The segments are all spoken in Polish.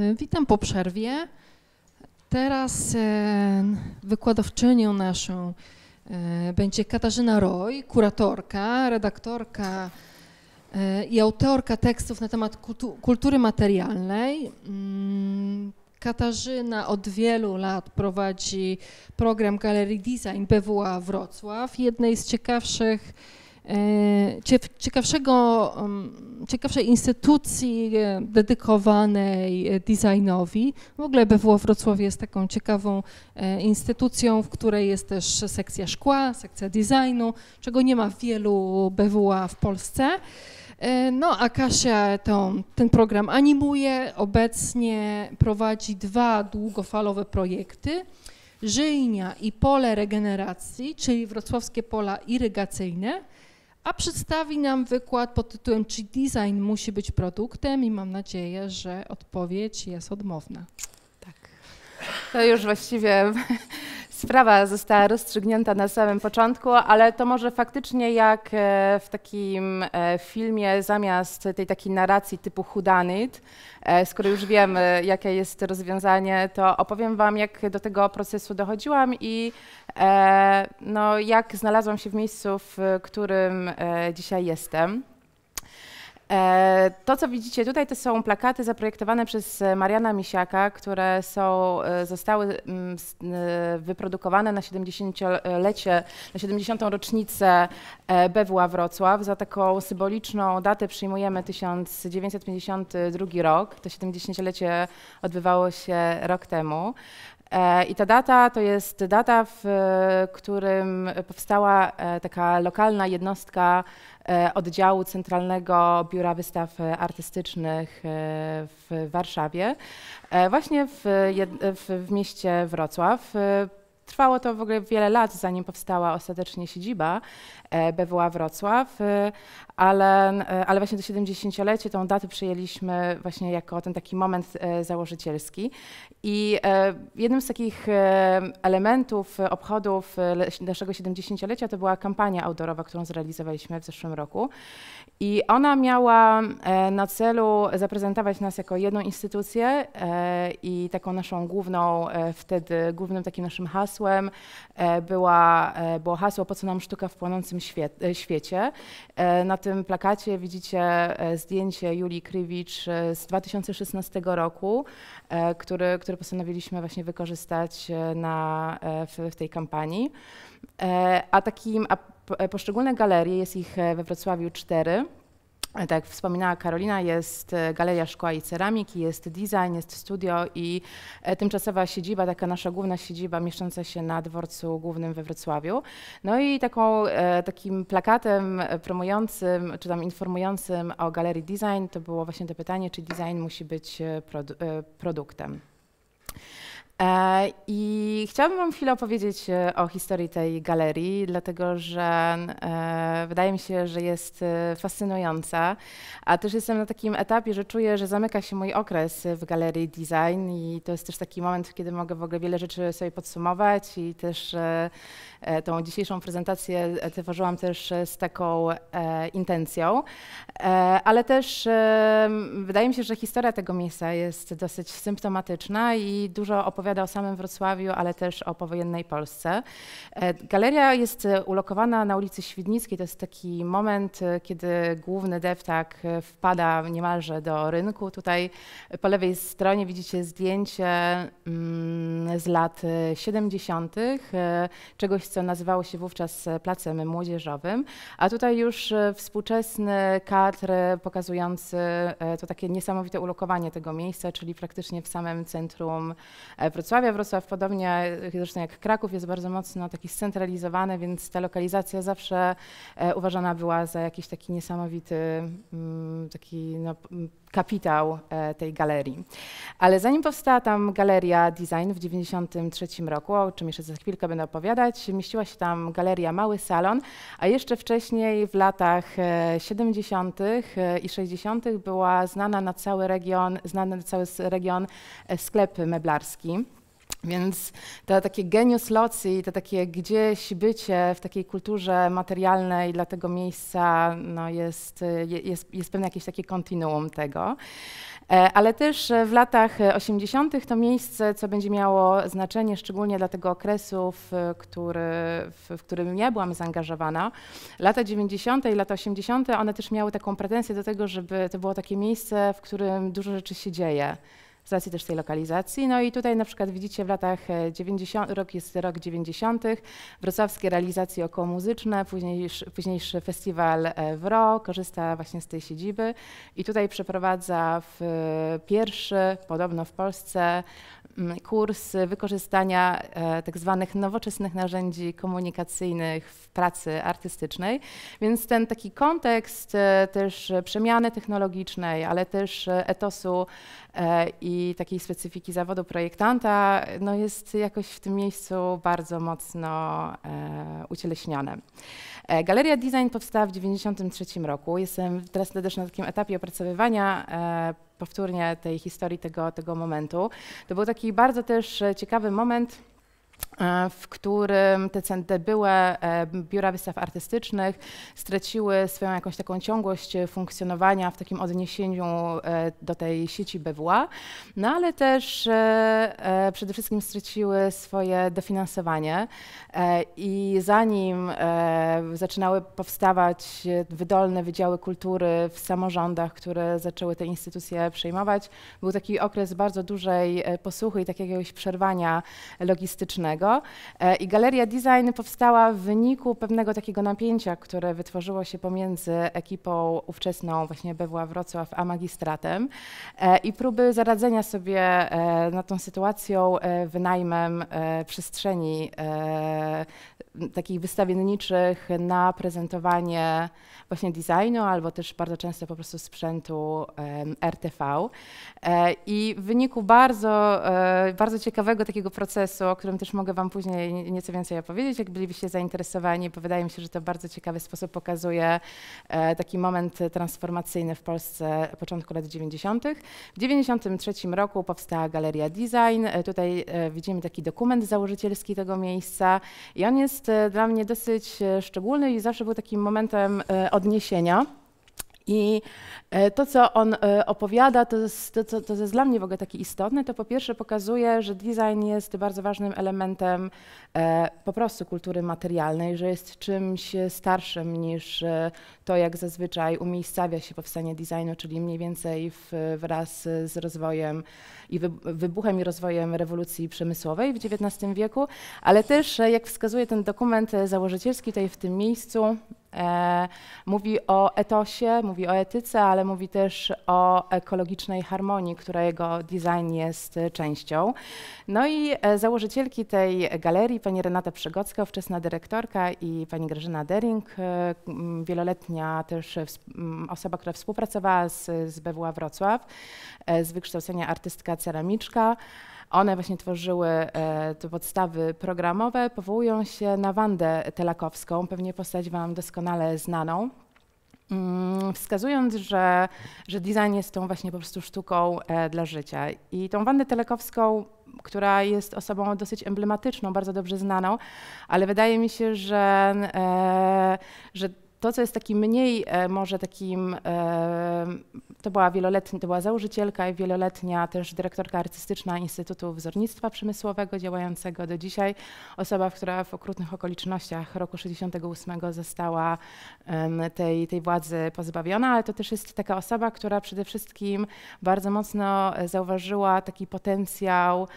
E, witam po przerwie. Teraz e, wykładowczynią naszą e, będzie Katarzyna Roy, kuratorka, redaktorka i autorka tekstów na temat kultury materialnej. Mm, Katarzyna od wielu lat prowadzi program Galerii Design BWA Wrocław, jednej z ciekawszych E, ciekawszego, mm, ciekawszej instytucji e, dedykowanej e, designowi. W ogóle BWO Wrocław jest taką ciekawą instytucją, w której jest też sekcja szkła, sekcja designu, czego nie ma w wielu BWA w Polsce. No, a Kasia ten program animuje, obecnie prowadzi dwa długofalowe projekty. Żyjnia i pole regeneracji, czyli wrocławskie pola irygacyjne, a przedstawi nam wykład pod tytułem Czy design musi być produktem? I mam nadzieję, że odpowiedź jest odmowna. Tak. To już właściwie sprawa została rozstrzygnięta na samym początku, ale to może faktycznie jak e, w takim e, filmie zamiast tej takiej narracji typu hudanit, e, skoro już wiemy jakie jest rozwiązanie, to opowiem wam jak do tego procesu dochodziłam i E, no, jak znalazłam się w miejscu, w którym e, dzisiaj jestem. E, to, co widzicie tutaj, to są plakaty zaprojektowane przez Mariana Misiaka, które są, zostały mm, wyprodukowane na 70-lecie, na 70. rocznicę BWA Wrocław. Za taką symboliczną datę przyjmujemy 1952 rok. To 70-lecie odbywało się rok temu. E, I ta data to jest data, w którym powstała e, taka lokalna jednostka e, oddziału Centralnego Biura Wystaw Artystycznych w Warszawie, właśnie w, w mieście Wrocław. Trwało to w ogóle wiele lat, zanim powstała ostatecznie siedziba e, BWA Wrocław, e, ale, e, ale właśnie do 70-lecie, tą datę przyjęliśmy właśnie jako ten taki moment założycielski. I jednym z takich elementów obchodów naszego 70-lecia to była kampania outdoorowa, którą zrealizowaliśmy w zeszłym roku. I ona miała na celu zaprezentować nas jako jedną instytucję i taką naszą główną, wtedy głównym takim naszym hasłem, hasłem e, była, e, było hasło Po co nam sztuka w płonącym świe e, świecie. Na tym plakacie widzicie zdjęcie Julii Krywicz z 2016 roku, który, który postanowiliśmy właśnie wykorzystać na, w, w tej kampanii. A takim, a poszczególne galerie, jest ich we Wrocławiu cztery. E, tak jak wspominała Karolina, jest e, Galeria Szkła i Ceramiki, jest design, jest studio i e, tymczasowa siedziba, taka nasza główna siedziba mieszcząca się na dworcu głównym we Wrocławiu. No i taką, takim plakatem promującym, czy tam informującym o Galerii Design to było właśnie to pytanie, czy design musi być produ produktem. E, I chciałabym Wam chwilę opowiedzieć e, o historii tej galerii, dlatego że e, wydaje mi się, że jest fascynująca, a też jestem na takim etapie, że czuję, że zamyka się mój okres w galerii design i to jest też taki moment, kiedy mogę w ogóle wiele rzeczy sobie podsumować i też E, tą dzisiejszą prezentację e, tworzyłam też e, z taką intencją, ale też wydaje mi się, że historia tego miejsca jest dosyć symptomatyczna i dużo opowiada o samym Wrocławiu, ale też o powojennej Polsce. Galeria jest ulokowana na ulicy Świdnickiej. To jest taki moment, kiedy główny deftak wpada niemalże do rynku. Tutaj po lewej stronie widzicie zdjęcie mm, z lat 70., czegoś, co nazywało się wówczas e, Placem Młodzieżowym, a tutaj już e, współczesny kadr e, pokazujący to takie niesamowite ulokowanie tego miejsca, czyli praktycznie w samym centrum Wrocławia. Wrocław podobnie zresztą jak Kraków jest bardzo mocno taki scentralizowany, więc ta lokalizacja zawsze uważana była za jakiś taki niesamowity mm, taki no, kapitał e, tej galerii. Ale zanim powstała tam galeria design w 1993 roku, o czym jeszcze za chwilkę będę opowiadać, mieściła się tam galeria Mały Salon, a jeszcze wcześniej w latach 70. E, e, i 60. była znana na cały region, znany na cały region sklep meblarski. Więc to takie genius loci, to takie gdzieś bycie w takiej kulturze materialnej dla tego miejsca no jest, jest, jest pewne jakieś takie kontinuum tego. E, ale też e, w latach 80. E, to miejsce, co będzie miało znaczenie szczególnie dla tego okresu, w, który, w, w którym ja byłam zaangażowana. Lata 90. i lata 80. one też miały taką pretensję do tego, żeby to było takie miejsce, w którym dużo rzeczy się dzieje z racji też tej lokalizacji. No i tutaj na przykład widzicie w latach 90, e, rok jest rok 90., wrocławskie realizacje okołomuzyczne, późniejszy, późniejszy festiwal e, WRO, korzysta właśnie z tej siedziby i tutaj przeprowadza w e, pierwszy, podobno w Polsce, mm, kurs wykorzystania tak zwanych nowoczesnych narzędzi komunikacyjnych w pracy artystycznej. Więc ten taki kontekst też przemiany technologicznej, ale też etosu E, i takiej specyfiki zawodu projektanta no jest jakoś w tym miejscu bardzo mocno e, ucieleśnione. E, Galeria Design powstała w 1993 roku. Jestem teraz też na takim etapie opracowywania powtórnie tej historii, tego, tego momentu. To był taki bardzo też ciekawy moment, E, w którym te, te były e, biura wystaw artystycznych straciły swoją jakąś taką ciągłość e, funkcjonowania w takim odniesieniu do tej sieci BWA, no ale też przede wszystkim straciły swoje dofinansowanie i zanim zaczynały powstawać wydolne wydziały kultury w samorządach, które zaczęły te instytucje przejmować, był taki okres bardzo dużej posłuchy i takiego jakiegoś przerwania logistycznego. E, I Galeria Design powstała w wyniku pewnego takiego napięcia, które wytworzyło się pomiędzy ekipą ówczesną właśnie BWA Wrocław a magistratem e, i próby zaradzenia sobie e, nad tą sytuacją wynajmem przestrzeni takich wystawienniczych na prezentowanie właśnie designu albo też bardzo często po prostu sprzętu um, RTV. E, I w wyniku bardzo, e, bardzo ciekawego takiego procesu, o którym też mogę Wam później nieco więcej opowiedzieć, jak bylibyście zainteresowani, bo wydaje mi się, że to w bardzo ciekawy sposób pokazuje e, taki moment transformacyjny w Polsce początku lat 90. W 93 roku powstała Galeria Design. E, tutaj e, widzimy taki dokument założycielski tego miejsca i on jest jest e, dla mnie dosyć e, szczególny i zawsze był takim momentem e, odniesienia. I e, to, co on e, opowiada, to, jest, to, co to jest dla mnie w ogóle takie istotne, to po pierwsze pokazuje, że design jest bardzo ważnym elementem e, po prostu kultury materialnej, że jest czymś starszym niż to, jak zazwyczaj umiejscawia się powstanie designu, czyli mniej więcej w, wraz z rozwojem i wybuchem i rozwojem rewolucji przemysłowej w XIX wieku, ale też, jak wskazuje ten dokument założycielski tutaj w tym miejscu, E, mówi o etosie, mówi o etyce, ale mówi też o ekologicznej harmonii, która jego design jest częścią. No i e, założycielki tej galerii, pani Renata Przygocka, ówczesna dyrektorka i pani Grażyna Dering, e, wieloletnia też osoba, która współpracowała z, z BWA Wrocław, z wykształcenia artystka ceramiczka. One właśnie tworzyły e, te podstawy programowe, powołują się na Wandę Telakowską, pewnie postać Wam doskonale znaną. Mm, wskazując, że, że design jest tą właśnie po prostu sztuką e, dla życia. I tą Wandę Telekowską która jest osobą dosyć emblematyczną, bardzo dobrze znaną, ale wydaje mi się, że, e, że to, co jest takim mniej e, może takim, e, to była wieloletnia, to była założycielka i wieloletnia też dyrektorka artystyczna Instytutu Wzornictwa Przemysłowego działającego do dzisiaj. Osoba, która w okrutnych okolicznościach roku 68 została tej, tej władzy pozbawiona, ale to też jest taka osoba, która przede wszystkim bardzo mocno e, zauważyła taki potencjał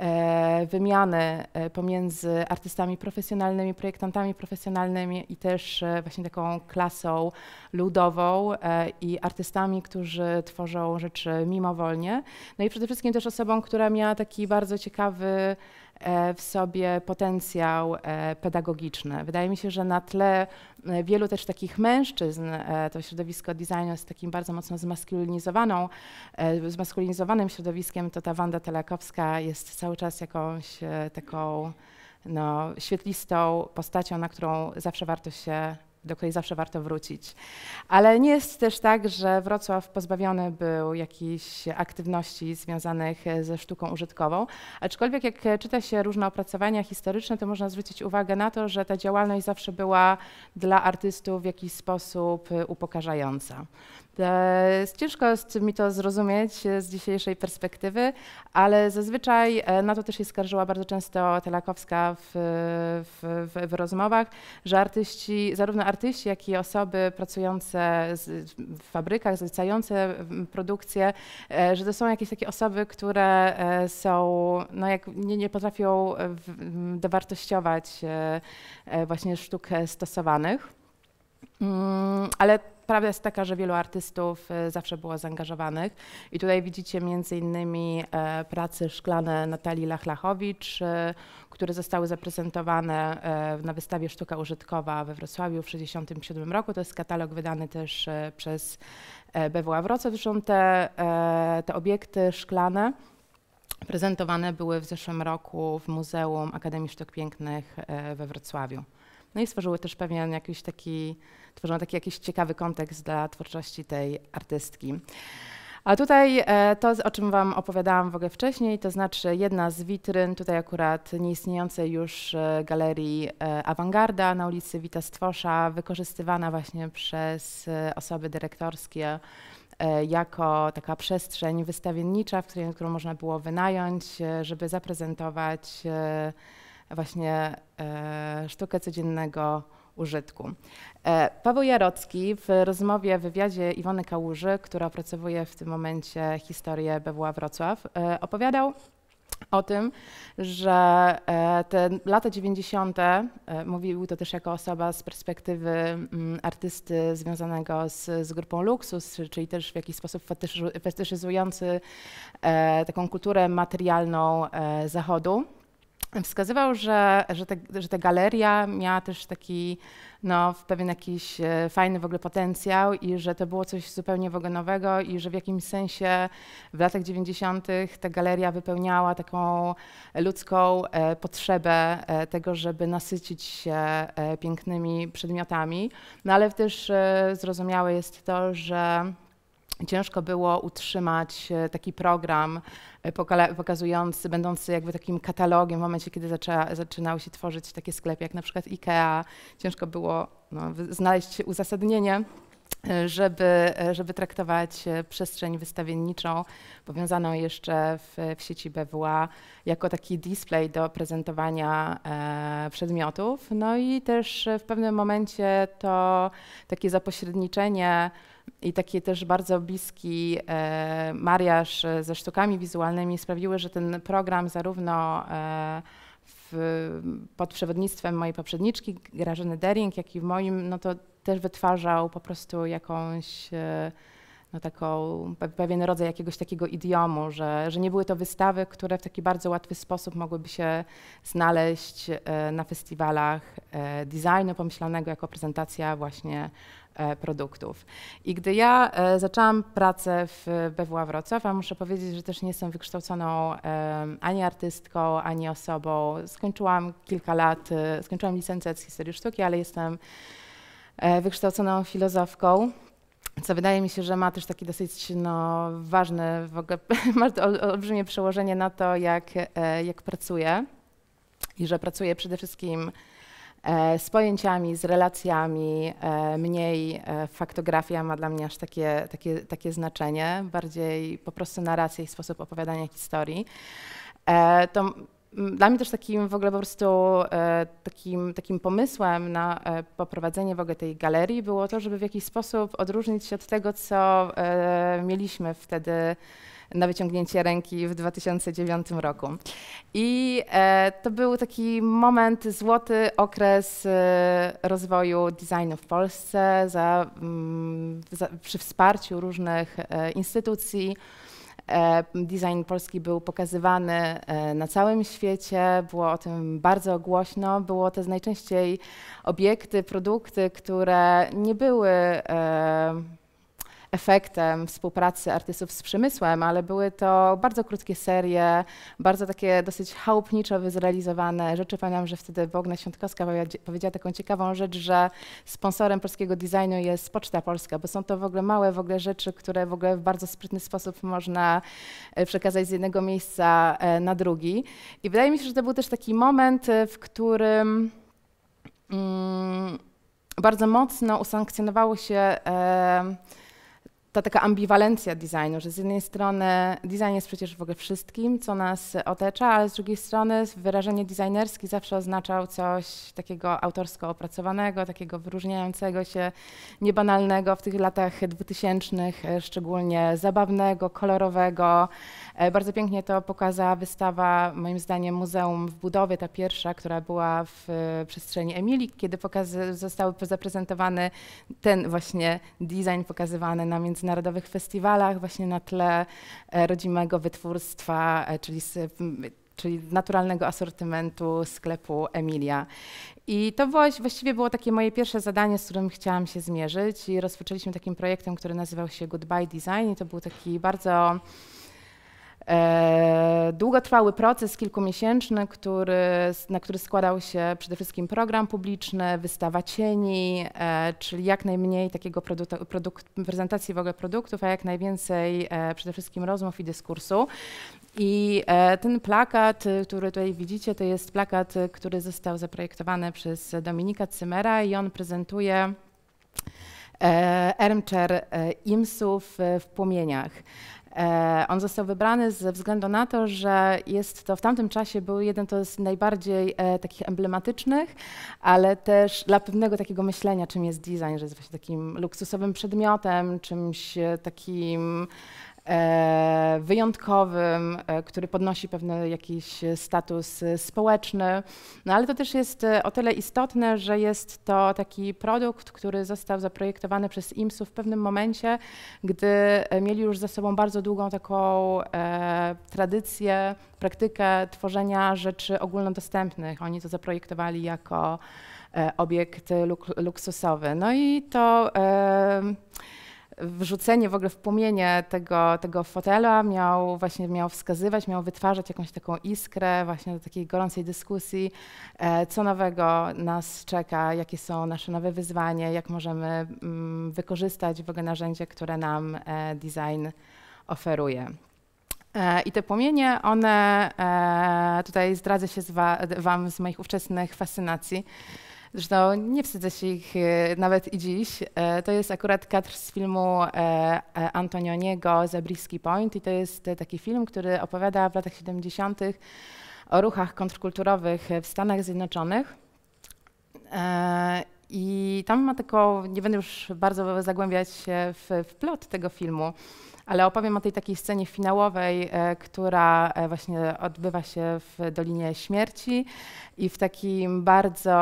E, wymiany e, pomiędzy artystami profesjonalnymi, projektantami profesjonalnymi i też e, właśnie taką klasą ludową i artystami, którzy tworzą rzeczy mimowolnie. No i przede wszystkim też osobą, która miała taki bardzo ciekawy E, w sobie potencjał e, pedagogiczny. Wydaje mi się, że na tle e, wielu też takich mężczyzn to środowisko designu jest takim bardzo mocno zmaskulinizowaną, zmaskulinizowanym środowiskiem, to ta Wanda Telakowska jest cały czas jakąś taką no, świetlistą postacią, na którą zawsze warto się do której zawsze warto wrócić. Ale nie jest też tak, że Wrocław pozbawiony był jakichś aktywności związanych e, ze sztuką użytkową, aczkolwiek jak e, czyta się różne opracowania historyczne, to można zwrócić uwagę na to, że ta działalność zawsze była dla artystów w jakiś sposób e, upokarzająca. E, ciężko jest mi to zrozumieć e, z dzisiejszej perspektywy, ale zazwyczaj e, na to też się skarżyła bardzo często Telakowska w, w, w rozmowach, że artyści, zarówno artyści, jak i osoby pracujące w fabrykach, zlecające produkcję, że to są jakieś takie osoby, które są, no jak nie, nie potrafią dowartościować właśnie sztuk stosowanych. Mm, ale prawda jest taka, że wielu artystów e, zawsze było zaangażowanych i tutaj widzicie między innymi e, prace szklane Natalii Lachlachowicz, e, które zostały zaprezentowane na wystawie Sztuka Użytkowa we Wrocławiu w 1967 roku. To jest katalog wydany też przez BWA Wrocław. Zresztą te, te obiekty szklane prezentowane były w zeszłym roku w Muzeum Akademii Sztuk Pięknych we Wrocławiu. No i stworzyły też pewien jakiś taki, tworzyły taki jakiś ciekawy kontekst dla twórczości tej artystki. A tutaj e, to, o czym Wam opowiadałam w ogóle wcześniej, to znaczy jedna z witryn, tutaj akurat nieistniejącej już e, galerii e, Awangarda na ulicy Wita Stwosza, wykorzystywana właśnie przez osoby dyrektorskie jako taka przestrzeń wystawiennicza, w której, którą można było wynająć, żeby zaprezentować właśnie e, sztukę codziennego użytku. E, Paweł Jarocki w rozmowie w wywiadzie Iwony Kałuży, która opracowuje w tym momencie historię BWA Wrocław, e, opowiadał o tym, że te lata 90. mówił to też jako osoba z perspektywy mm, artysty związanego z, z grupą Luxus, czyli też w jakiś sposób fetyszyzujący taką kulturę materialną Zachodu, wskazywał, że, że, te, że ta galeria miała też taki no, pewien jakiś e, fajny w ogóle potencjał i że to było coś zupełnie w ogóle nowego i że w jakimś sensie w latach 90. ta galeria wypełniała taką ludzką e, potrzebę e, tego, żeby nasycić się pięknymi przedmiotami, no ale też zrozumiałe jest to, że ciężko było utrzymać e, taki program e, pokazujący, będący jakby takim katalogiem w momencie, kiedy zaczęła, zaczynały się tworzyć takie sklepy jak na przykład IKEA. Ciężko było no, znaleźć uzasadnienie e, żeby, żeby traktować przestrzeń wystawienniczą powiązaną jeszcze w, w sieci BWA jako taki display do prezentowania e, przedmiotów. No i też w pewnym momencie to takie zapośredniczenie i taki też bardzo bliski e, mariaż ze sztukami wizualnymi sprawiły, że ten program zarówno e, w, pod przewodnictwem mojej poprzedniczki Grażyny Dering, jak i w moim, no to też wytwarzał po prostu jakąś e, no taką, pewien rodzaj jakiegoś takiego idiomu, że, że nie były to wystawy, które w taki bardzo łatwy sposób mogłyby się znaleźć e, na festiwalach e, designu pomyślanego jako prezentacja właśnie E, produktów. I gdy ja e, zaczęłam pracę w BWA Wrocław, a muszę powiedzieć, że też nie jestem wykształconą e, ani artystką, ani osobą. Skończyłam kilka lat, skończyłam licencję z historii sztuki, ale jestem wykształconą filozofką. Co wydaje mi się, że ma też taki dosyć no, ważny, w ogóle, ma olbrzymie przełożenie na to, jak, jak pracuję. I że pracuję przede wszystkim E, z pojęciami, z relacjami, e, mniej e, faktografia ma dla mnie aż takie, takie, takie znaczenie, bardziej po prostu narracja i sposób opowiadania historii. To dla mnie też takim w ogóle po prostu takim, takim pomysłem na poprowadzenie w ogóle tej galerii było to, żeby w jakiś sposób odróżnić się od tego, co mieliśmy wtedy na wyciągnięcie ręki w 2009 roku. I e, to był taki moment, złoty okres e, rozwoju designu w Polsce za, mm, za, przy wsparciu różnych e, instytucji. Design polski był pokazywany na całym świecie, było o tym bardzo głośno. Było to najczęściej obiekty, produkty, które nie były efektem współpracy artystów z przemysłem, ale były to bardzo krótkie serie, bardzo takie dosyć chałupniczo wyzrealizowane rzeczy. Pamiętam, że wtedy Bogna Świątkowska powiedziała taką ciekawą rzecz, że sponsorem polskiego designu jest Poczta Polska, bo są to w ogóle małe w ogóle rzeczy, które w ogóle w bardzo sprytny sposób można e, przekazać z jednego miejsca e, na drugi. I wydaje mi się, że to był też taki moment, e, w którym mm, bardzo mocno usankcjonowało się e, ta taka ambiwalencja designu, że z jednej strony design jest przecież w ogóle wszystkim, co nas otacza, ale z drugiej strony wyrażenie designerski zawsze oznaczał coś takiego autorsko opracowanego, takiego wyróżniającego się, niebanalnego w tych latach dwutysięcznych, szczególnie zabawnego, kolorowego. E, bardzo pięknie to pokazała wystawa, moim zdaniem, Muzeum w Budowie, ta pierwsza, która była w e, przestrzeni Emilii, kiedy pokazy, został zaprezentowany ten właśnie design pokazywany na między międzynarodowych festiwalach właśnie na tle e, rodzimego wytwórstwa, e, czyli czyli naturalnego asortymentu sklepu Emilia. I to właściwie było takie moje pierwsze zadanie, z którym chciałam się zmierzyć i rozpoczęliśmy takim projektem, który nazywał się Goodbye Design i to był taki bardzo E, długotrwały proces kilkumiesięczny, który, na który składał się przede wszystkim program publiczny, wystawa cieni, e, czyli jak najmniej takiego prezentacji w ogóle produktów, a jak najwięcej e, przede wszystkim rozmów i dyskursu. I ten plakat, y, który tutaj widzicie, to jest plakat, y, który został zaprojektowany przez Dominika Cymera i on prezentuje Ermczer Imsów w płomieniach. E, on został wybrany ze względu na to, że jest to w tamtym czasie był jeden to z najbardziej e, takich emblematycznych, ale też dla pewnego takiego myślenia, czym jest design, że jest właśnie takim luksusowym przedmiotem, czymś e, takim E, wyjątkowym, e, który podnosi pewny jakiś status e, społeczny. No ale to też jest o tyle istotne, że jest to taki produkt, który został zaprojektowany przez IMSU w pewnym momencie, gdy mieli już za sobą bardzo długą taką e, tradycję, praktykę tworzenia rzeczy ogólnodostępnych. Oni to zaprojektowali jako e, obiekt luk luksusowy. No i to e, wrzucenie w ogóle w płomienie tego, tego fotela miał właśnie miał wskazywać, miał wytwarzać jakąś taką iskrę właśnie do takiej gorącej dyskusji, e, co nowego nas czeka, jakie są nasze nowe wyzwania, jak możemy mm, wykorzystać w ogóle narzędzie, które nam e, design oferuje. E, I te płomienie, one tutaj zdradzę się z Wam z moich ówczesnych fascynacji Zresztą nie wstydzę się ich e, nawet i dziś. E, to jest akurat kadr z filmu e, Antonioniego Zabriskie Point i to jest taki film, który opowiada w latach 70. o ruchach kontrkulturowych w Stanach Zjednoczonych. I tam ma taką, nie będę już bardzo zagłębiać się w, w plot tego filmu, ale opowiem o tej takiej scenie finałowej, e, która e, właśnie odbywa się w Dolinie Śmierci i w takim bardzo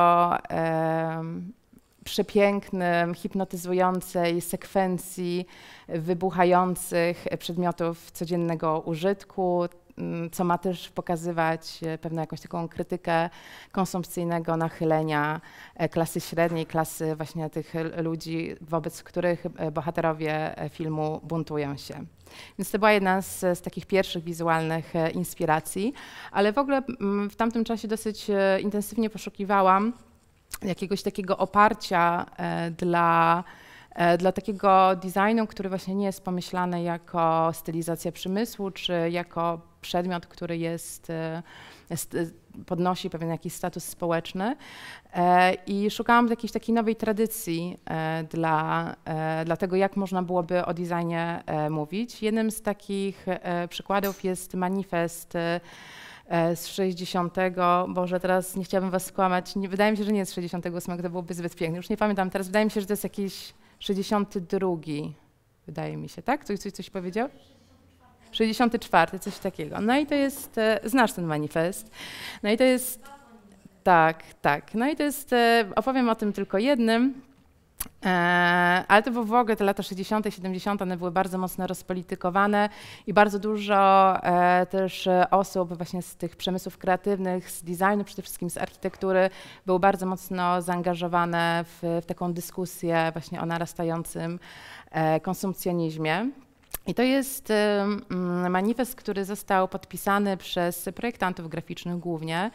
przepięknym, hipnotyzującej sekwencji wybuchających przedmiotów codziennego użytku, Mm, co ma też pokazywać e, pewną jakąś taką krytykę konsumpcyjnego nachylenia e, klasy średniej, klasy właśnie tych ludzi, wobec których e, bohaterowie filmu buntują się. Więc to była jedna z, z, takich pierwszych wizualnych inspiracji, ale w ogóle mm, w tamtym czasie dosyć intensywnie poszukiwałam jakiegoś takiego oparcia dla dla takiego designu, który właśnie nie jest pomyślany jako stylizacja przemysłu, czy jako przedmiot, który jest, e, jest e, podnosi pewien jakiś status społeczny. E, I szukałam jakiejś takiej nowej tradycji dla, dla tego, jak można byłoby o designie mówić. Jednym z takich przykładów jest manifest z 60. Boże, teraz nie chciałabym was skłamać. Nie, wydaje mi się, że nie jest z 68, to byłoby zbyt piękne. Już nie pamiętam teraz. Wydaje mi się, że to jest jakiś 62. Wydaje mi się, tak? Ktoś coś, coś powiedział? 64, coś takiego. No i to jest, e, znasz ten manifest. No i to jest, tak, tak. No i to jest, e, opowiem o tym tylko jednym. E, ale to było w ogóle te lata 60., 70., one były bardzo mocno rozpolitykowane i bardzo dużo też osób właśnie z tych przemysłów kreatywnych, z designu, przede wszystkim z architektury, było bardzo mocno zaangażowane w, w taką dyskusję właśnie o narastającym konsumpcjonizmie. I to jest mm, manifest, który został podpisany przez projektantów graficznych głównie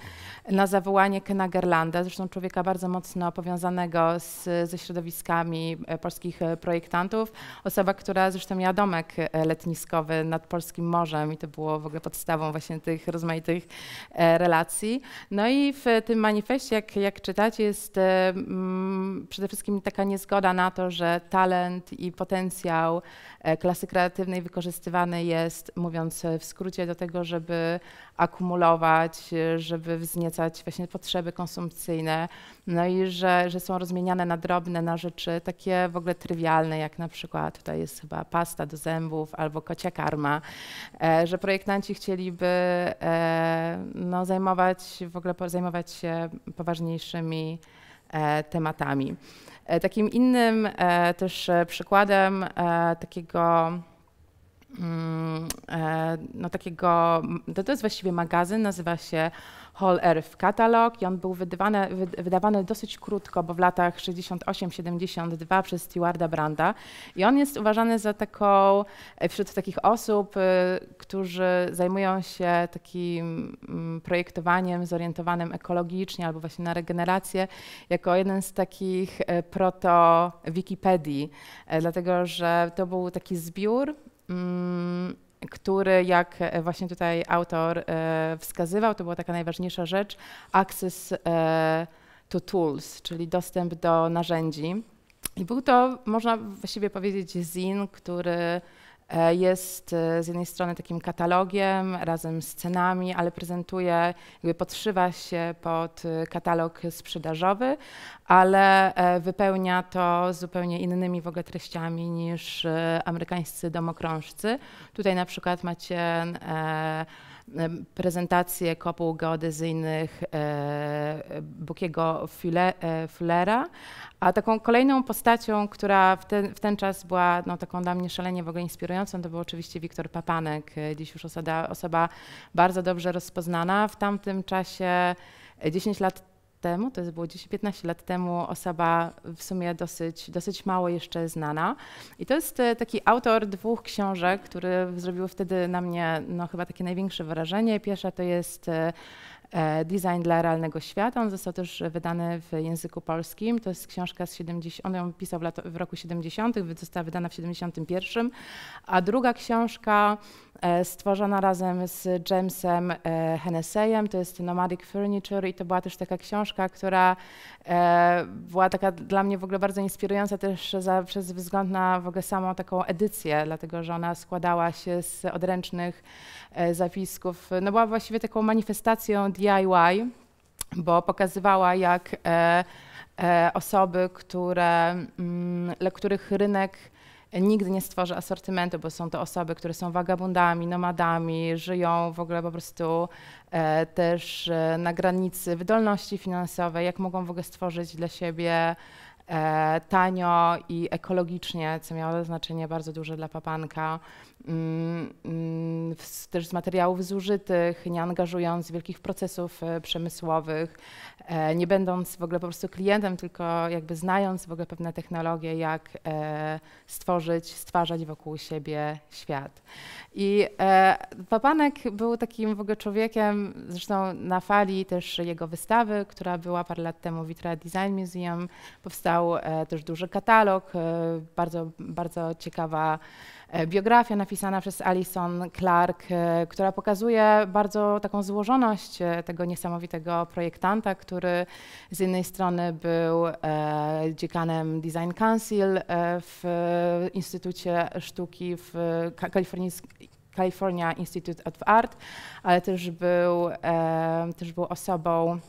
na zawołanie Kena Gerlanda, zresztą człowieka bardzo mocno powiązanego z, ze środowiskami e, polskich e, projektantów. Osoba, która zresztą miała domek e, letniskowy nad Polskim Morzem i to było w ogóle podstawą właśnie tych rozmaitych relacji. No i w tym manifestie, jak, jak czytacie, jest mm, przede wszystkim taka niezgoda na to, że talent i potencjał klasy kreatywnej aktywnej wykorzystywany jest, mówiąc w skrócie, do tego, żeby akumulować, żeby wzniecać właśnie potrzeby konsumpcyjne, no i że, że są rozmieniane na drobne, na rzeczy takie w ogóle trywialne, jak na przykład tutaj jest chyba pasta do zębów albo kocia karma, e, że projektanci chcieliby e, no, zajmować, w ogóle zajmować się poważniejszymi e, tematami. Takim innym też przykładem takiego Mm, e, no takiego, to, to jest właściwie magazyn, nazywa się Hall Earth Catalog i on był wydawany, wydawany dosyć krótko, bo w latach 68-72 przez Stewarda Branda i on jest uważany za taką, e, wśród takich osób, e, którzy zajmują się takim mm, projektowaniem zorientowanym ekologicznie albo właśnie na regenerację, jako jeden z takich proto-Wikipedii, dlatego że to był taki zbiór Mm, który, jak e, właśnie tutaj autor e, wskazywał, to była taka najważniejsza rzecz, access e, to tools, czyli dostęp do narzędzi. I był to, można właściwie powiedzieć, zin, który E, jest e, z jednej strony takim katalogiem razem z cenami, ale prezentuje, jakby podszywa się pod e, katalog sprzedażowy, ale wypełnia to zupełnie innymi w ogóle treściami niż amerykańscy domokrążcy. Tutaj na przykład macie prezentację kopuł geodezyjnych e, Bukiego e, Fullera, a taką kolejną postacią, która w ten, w ten czas była no, taką dla mnie szalenie w ogóle inspirującą, to był oczywiście Wiktor Papanek, e, dziś już osoba, osoba bardzo dobrze rozpoznana. W tamtym czasie 10 lat temu, to jest było 10-15 lat temu, osoba w sumie dosyć, dosyć mało jeszcze znana. I to jest e, taki autor dwóch książek, które zrobiły wtedy na mnie no, chyba takie największe wrażenie. Pierwsza to jest e, E, Design dla realnego świata. On został też wydany w języku polskim. To jest książka z 70. On ją pisał w, lato, w roku 70., została wydana w 71. A druga książka e, stworzona razem z Jamesem e, Hennessey'em, to jest Nomadic Furniture i to była też taka książka, która była taka dla mnie w ogóle bardzo inspirująca też za, przez wzgląd na w ogóle samą taką edycję, dlatego że ona składała się z odręcznych zapisków. No była właściwie taką manifestacją DIY, bo pokazywała, jak e, e, osoby, które, dla mm, których rynek nigdy nie stworzy asortymentu, bo są to osoby, które są wagabundami, nomadami, żyją w ogóle po prostu e, też na granicy wydolności finansowej, jak mogą w ogóle stworzyć dla siebie tanio i ekologicznie, co miało znaczenie bardzo duże dla papanka. Mm, też z materiałów zużytych, nie angażując wielkich procesów e, przemysłowych, e, nie będąc w ogóle po prostu klientem, tylko jakby znając w ogóle pewne technologie, jak e, stworzyć, stwarzać wokół siebie świat. I Papanek był takim w ogóle człowiekiem, zresztą na fali też jego wystawy, która była parę lat temu w Vitra Design Museum, powstał też duży katalog, bardzo, bardzo ciekawa E, biografia napisana przez Alison Clark, e, która pokazuje bardzo taką złożoność e, tego niesamowitego projektanta, który z jednej strony był dziekanem Design Council w Instytucie Sztuki w Kalifornii, California Institute of Art, ale też był, też był osobą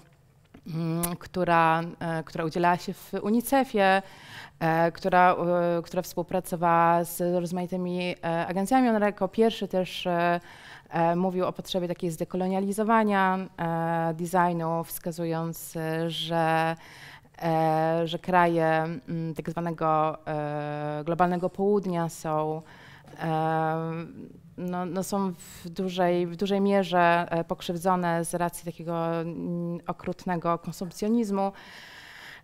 Mm, która, e, która udzielała się w UNICEF-ie, e, która, e, która współpracowała z rozmaitymi agencjami. On jako pierwszy też mówił o potrzebie takiej zdekolonializowania designu, wskazując, że że kraje mm, tak zwanego globalnego południa są no, no są w dużej, w dużej mierze e, pokrzywdzone z racji takiego mm, okrutnego konsumpcjonizmu.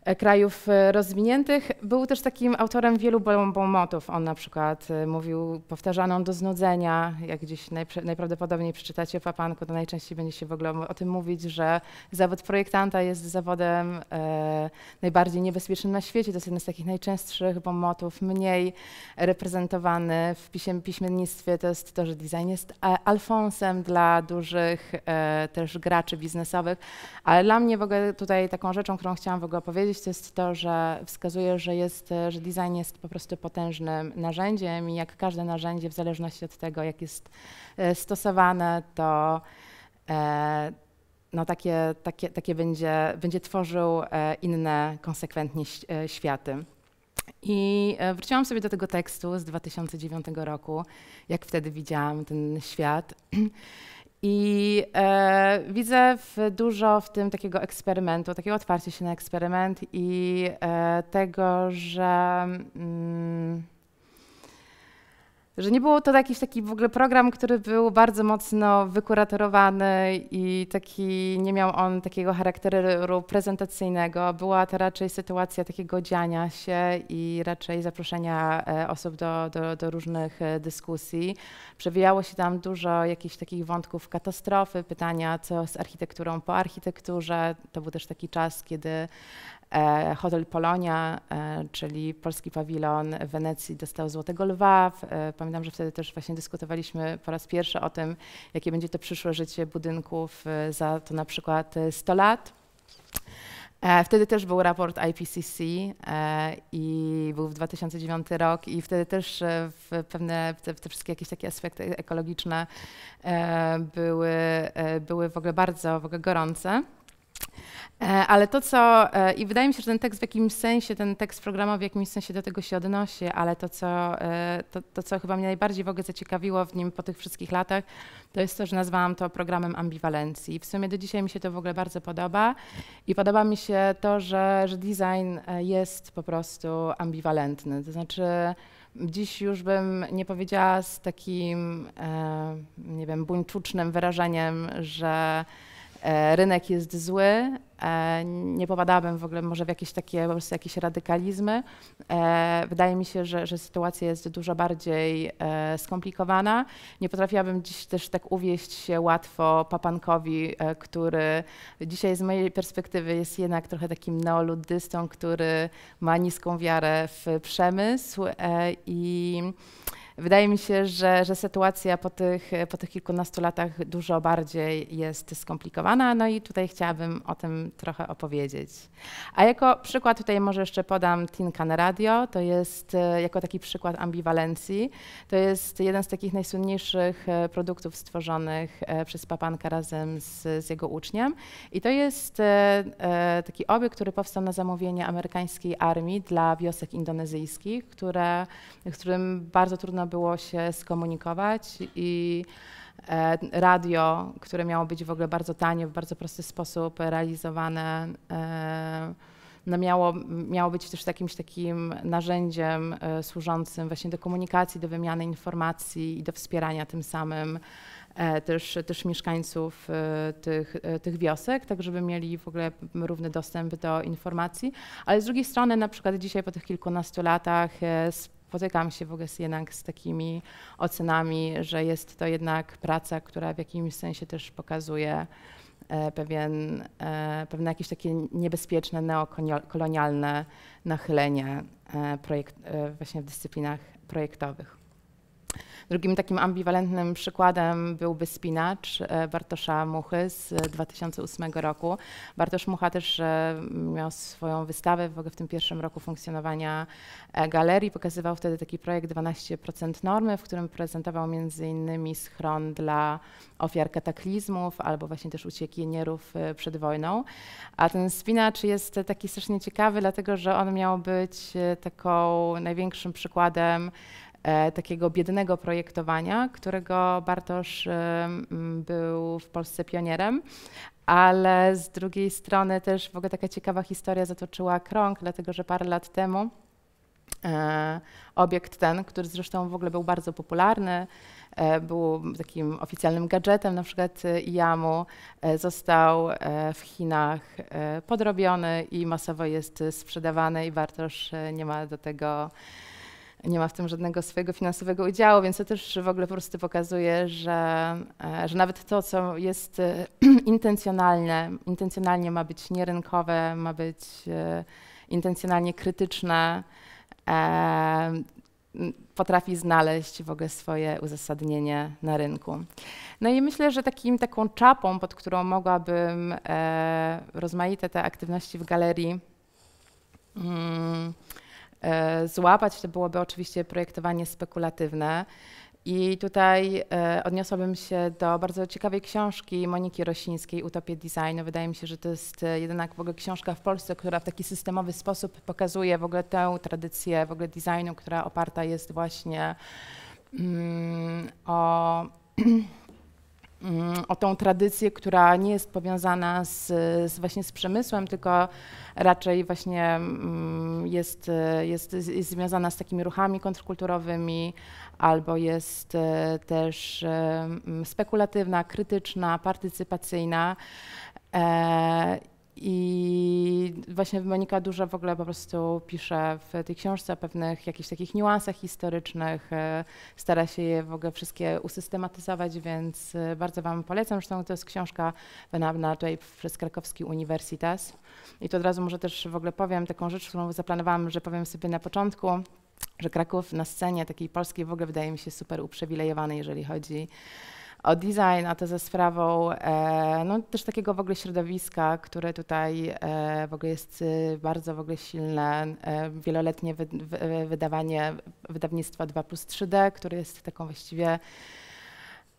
E, krajów e, rozwiniętych. Był też takim autorem wielu bombomotów. On na przykład e, mówił powtarzaną do znudzenia, jak gdzieś najprawdopodobniej przeczytacie papanku, to najczęściej będzie się w ogóle o tym mówić, że zawód projektanta jest zawodem e, najbardziej niebezpiecznym na świecie. To jest jeden z takich najczęstszych bombomotów, mniej reprezentowany w piśmiennictwie. To jest to, że design jest alfonsem dla dużych e, też graczy biznesowych, ale dla mnie w ogóle tutaj taką rzeczą, którą chciałam w ogóle powiedzieć. To jest to, że wskazuje, że, jest, że design jest po prostu potężnym narzędziem i jak każde narzędzie, w zależności od tego, jak jest e, stosowane, to e, no takie, takie, takie będzie, będzie tworzył e, inne konsekwentnie światy. I wróciłam sobie do tego tekstu z 2009 roku, jak wtedy widziałam ten świat. I e, widzę w, dużo w tym takiego eksperymentu, takiego otwarcia się na eksperyment i e, tego, że. Mm, że nie było to jakiś taki w ogóle program, który był bardzo mocno wykuratorowany i taki, nie miał on takiego charakteru prezentacyjnego. Była to raczej sytuacja takiego dziania się i raczej zaproszenia e, osób do, do, do różnych e, dyskusji. Przewijało się tam dużo jakichś takich wątków katastrofy, pytania co z architekturą po architekturze. To był też taki czas, kiedy E, hotel Polonia, e, czyli polski pawilon w Wenecji dostał Złotego Lwa. E, pamiętam, że wtedy też właśnie dyskutowaliśmy po raz pierwszy o tym, jakie będzie to przyszłe życie budynków za to na przykład 100 lat. Wtedy też był raport IPCC i był w 2009 rok i wtedy też w pewne te, te, wszystkie jakieś takie aspekty ekologiczne były, były w ogóle bardzo w ogóle gorące. E, ale to, co. E, I wydaje mi się, że ten tekst w jakimś sensie, ten tekst programowy w jakimś sensie do tego się odnosi, ale to, co, e, to, to, co chyba mnie najbardziej w ogóle zaciekawiło w nim po tych wszystkich latach, to jest to, że nazwałam to programem ambiwalencji. W sumie do dzisiaj mi się to w ogóle bardzo podoba i podoba mi się to, że, że design jest po prostu ambiwalentny. To znaczy. Dziś już bym nie powiedziała z takim, nie wiem, buńczucznym wyrażeniem, że E, rynek jest zły, e, nie popadałabym w ogóle może w jakieś takie po prostu jakieś radykalizmy. E, wydaje mi się, że, że sytuacja jest dużo bardziej skomplikowana. Nie potrafiłabym dziś też tak uwieść się łatwo papankowi, który dzisiaj z mojej perspektywy jest jednak trochę takim neoludystą, który ma niską wiarę w przemysł i Wydaje mi się, że, że sytuacja po tych, po tych kilkunastu latach dużo bardziej jest skomplikowana, no i tutaj chciałabym o tym trochę opowiedzieć. A jako przykład tutaj może jeszcze podam Tin Can Radio, to jest e, jako taki przykład ambiwalencji. To jest jeden z takich najsłynniejszych e, produktów stworzonych e, przez Papanka razem z, z jego uczniem. I to jest taki obiekt, który powstał na zamówienie amerykańskiej armii dla wiosek indonezyjskich, które, którym bardzo trudno było się skomunikować i e, radio, które miało być w ogóle bardzo tanie, w bardzo prosty sposób realizowane, e, no miało, miało być też jakimś takim narzędziem e, służącym właśnie do komunikacji, do wymiany informacji i do wspierania tym samym też, też mieszkańców tych, tych wiosek, tak żeby mieli w ogóle równy dostęp do informacji. Ale z drugiej strony, na przykład dzisiaj po tych kilkunastu latach spotykam się w ogóle z, jednak z takimi ocenami, że jest to jednak praca, która w jakimś sensie też pokazuje e, pewien, e, pewne jakieś takie niebezpieczne neokolonialne nachylenie e, projekt, właśnie w dyscyplinach projektowych. Drugim takim ambiwalentnym przykładem byłby spinacz e, Bartosza Muchy z 2008 e, roku. Bartosz Mucha też e, miał swoją wystawę w tym pierwszym roku funkcjonowania galerii. Pokazywał wtedy taki projekt 12% normy, w którym prezentował między innymi schron dla ofiar kataklizmów albo właśnie też uciekinierów przed wojną. A ten spinacz jest taki strasznie ciekawy, dlatego że on miał być taką największym przykładem E, takiego biednego projektowania, którego Bartosz e, był w Polsce pionierem, ale z drugiej strony też w ogóle taka ciekawa historia zatoczyła krąg, dlatego że parę lat temu e, obiekt ten, który zresztą w ogóle był bardzo popularny, był takim oficjalnym gadżetem na przykład IAM-u, został w Chinach podrobiony i masowo jest sprzedawany i Bartosz nie ma do tego nie ma w tym żadnego swojego finansowego udziału, więc to też w ogóle po prostu pokazuje, że, e, że nawet to, co jest e, intencjonalne, intencjonalnie ma być nierynkowe, ma być e, intencjonalnie krytyczne, potrafi znaleźć w ogóle swoje uzasadnienie na rynku. No i myślę, że takim, taką czapą, pod którą mogłabym rozmaite te aktywności w galerii, mm, E, złapać, to byłoby oczywiście projektowanie spekulatywne. I tutaj e, odniosłabym się do bardzo ciekawej książki Moniki Rosińskiej, Utopie Designu. Wydaje mi się, że to jest e, jednak w ogóle książka w Polsce, która w taki systemowy sposób pokazuje w ogóle tę tradycję w ogóle designu, która oparta jest właśnie mm, o Mm, o tą tradycję, która nie jest powiązana z, z, właśnie z przemysłem, tylko raczej właśnie mm, jest, jest, jest związana z takimi ruchami kontrkulturowymi, albo jest e, też e, mm, spekulatywna, krytyczna, partycypacyjna. E, i właśnie Monika dużo w ogóle po prostu pisze w tej książce o pewnych jakichś takich niuansach historycznych, e, stara się je w ogóle wszystkie usystematyzować, więc e, bardzo Wam polecam. Zresztą to jest książka wydana tutaj przez Krakowski Uniwersytas. I to od razu może też w ogóle powiem taką rzecz, którą zaplanowałam, że powiem sobie na początku że Kraków na scenie takiej polskiej w ogóle wydaje mi się super uprzywilejowany, jeżeli chodzi o design, a to ze sprawą e, no, też takiego w ogóle środowiska, które tutaj e, w ogóle jest e, bardzo w ogóle silne. Wieloletnie wydawanie, wydawnictwa 2 plus 3D, które jest taką właściwie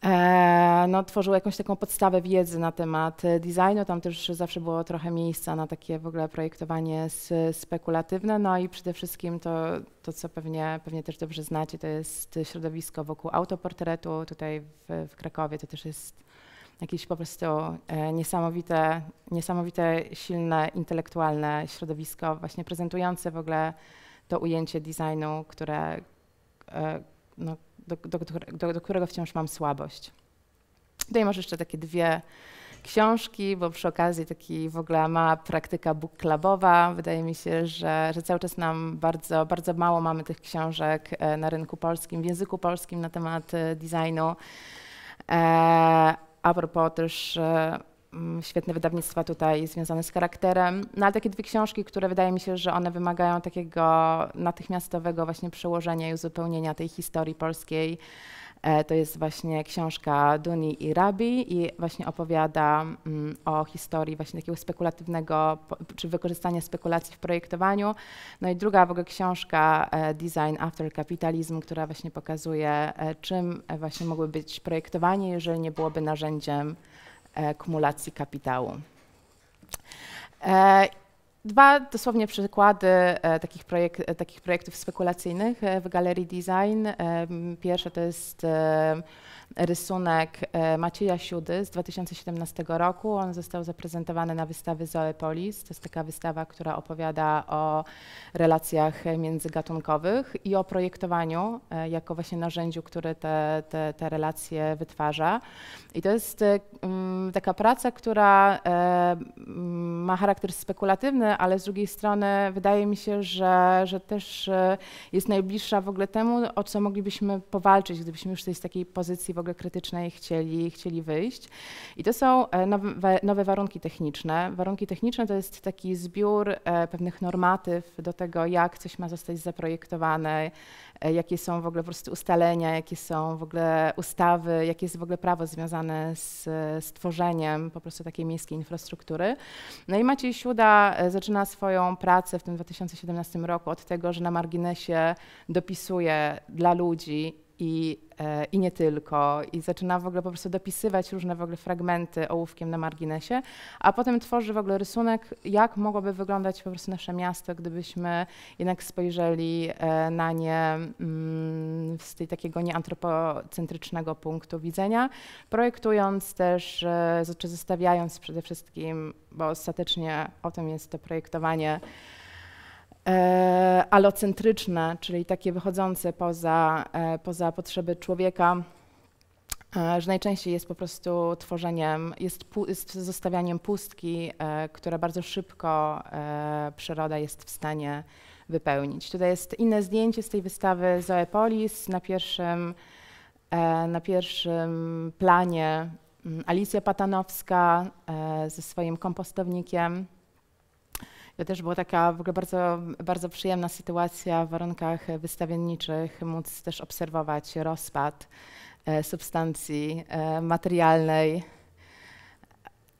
E, no, tworzył jakąś taką podstawę wiedzy na temat e, designu. Tam też zawsze było trochę miejsca na takie w ogóle projektowanie spekulatywne. No i przede wszystkim to, to co pewnie, pewnie też dobrze znacie, to jest środowisko wokół autoportretu. Tutaj w, w Krakowie to też jest jakieś po prostu e, niesamowite, niesamowite, silne, intelektualne środowisko, właśnie prezentujące w ogóle to ujęcie designu, które, no, do, do, do, do którego wciąż mam słabość. Tutaj masz jeszcze takie dwie książki, bo przy okazji taki w ogóle ma praktyka book clubowa. Wydaje mi się, że, że cały czas nam bardzo, bardzo mało mamy tych książek e, na rynku polskim, w języku polskim na temat e, designu. E, a propos też Mm, świetne wydawnictwa tutaj związane z charakterem. No ale takie dwie książki, które wydaje mi się, że one wymagają takiego natychmiastowego właśnie przełożenia i uzupełnienia tej historii polskiej. E, to jest właśnie książka Duni i Rabi i właśnie opowiada mm, o historii właśnie takiego spekulatywnego, czy wykorzystania spekulacji w projektowaniu. No i druga w ogóle książka e, Design After Capitalism, która właśnie pokazuje, e, czym właśnie mogły być projektowanie, jeżeli nie byłoby narzędziem E, kumulacji kapitału. E, dwa dosłownie przykłady e, takich, takich projektów spekulacyjnych w Galerii Design. Pierwsze to jest rysunek e, Macieja Siudy z 2017 roku. On został zaprezentowany na wystawie Zoepolis. To jest taka wystawa, która opowiada o relacjach międzygatunkowych i o projektowaniu e, jako właśnie narzędziu, które te, te, te relacje wytwarza. I to jest e, mm, taka praca, która mm, ma charakter spekulatywny, ale z drugiej strony wydaje mi się, że, że też jest najbliższa w ogóle temu, o co moglibyśmy powalczyć, gdybyśmy już z tej takiej pozycji w ogóle krytycznej chcieli, chcieli wyjść. I to są e, nowe, nowe warunki techniczne. Warunki techniczne to jest taki zbiór e, pewnych normatyw do tego, jak coś ma zostać zaprojektowane, e, jakie są w ogóle po prostu ustalenia, jakie są w ogóle ustawy, jakie jest w ogóle prawo związane z, tworzeniem po prostu takiej miejskiej infrastruktury. No i Maciej Siuda zaczyna swoją pracę w tym 2017 roku od tego, że na marginesie dopisuje dla ludzi i, e, i nie tylko. I zaczyna w ogóle po prostu dopisywać różne w ogóle fragmenty ołówkiem na marginesie, a potem tworzy w ogóle rysunek, jak mogłoby wyglądać po prostu nasze miasto, gdybyśmy jednak spojrzeli e, na nie mm, z tej takiego nieantropocentrycznego punktu widzenia, projektując też, czy znaczy, zostawiając przede wszystkim, bo ostatecznie o tym jest to projektowanie, E, alocentryczne, czyli takie wychodzące poza, e, poza potrzeby człowieka, e, że najczęściej jest po prostu tworzeniem, jest, jest zostawianiem pustki, które bardzo szybko przyroda jest w stanie wypełnić. Tutaj jest inne zdjęcie z tej wystawy Zoepolis. Na pierwszym, na pierwszym planie mm, Alicja Patanowska ze swoim kompostownikiem. To też była taka w ogóle bardzo, bardzo przyjemna sytuacja w warunkach wystawienniczych, móc też obserwować rozpad e, substancji e, materialnej.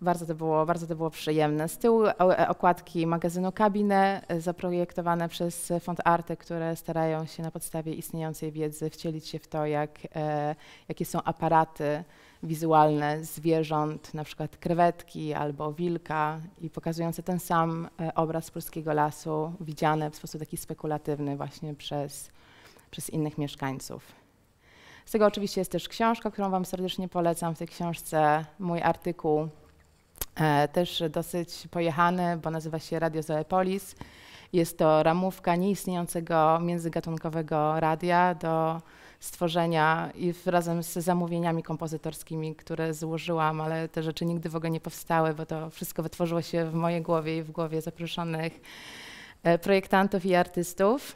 Bardzo to, było, bardzo to było przyjemne. Z tyłu e, okładki magazynu Kabinę, zaprojektowane przez Font Arty, które starają się na podstawie istniejącej wiedzy wcielić się w to, jak, jakie są aparaty, wizualne zwierząt, na przykład krewetki albo wilka i pokazujące ten sam e, obraz polskiego lasu, widziane w sposób taki spekulatywny właśnie przez, przez innych mieszkańców. Z tego oczywiście jest też książka, którą Wam serdecznie polecam. W tej książce mój artykuł e, też dosyć pojechany, bo nazywa się Radio Zoepolis. Jest to ramówka nieistniejącego międzygatunkowego radia do stworzenia i razem z zamówieniami kompozytorskimi, które złożyłam, ale te rzeczy nigdy w ogóle nie powstały, bo to wszystko wytworzyło się w mojej głowie i w głowie zaproszonych e, projektantów i artystów.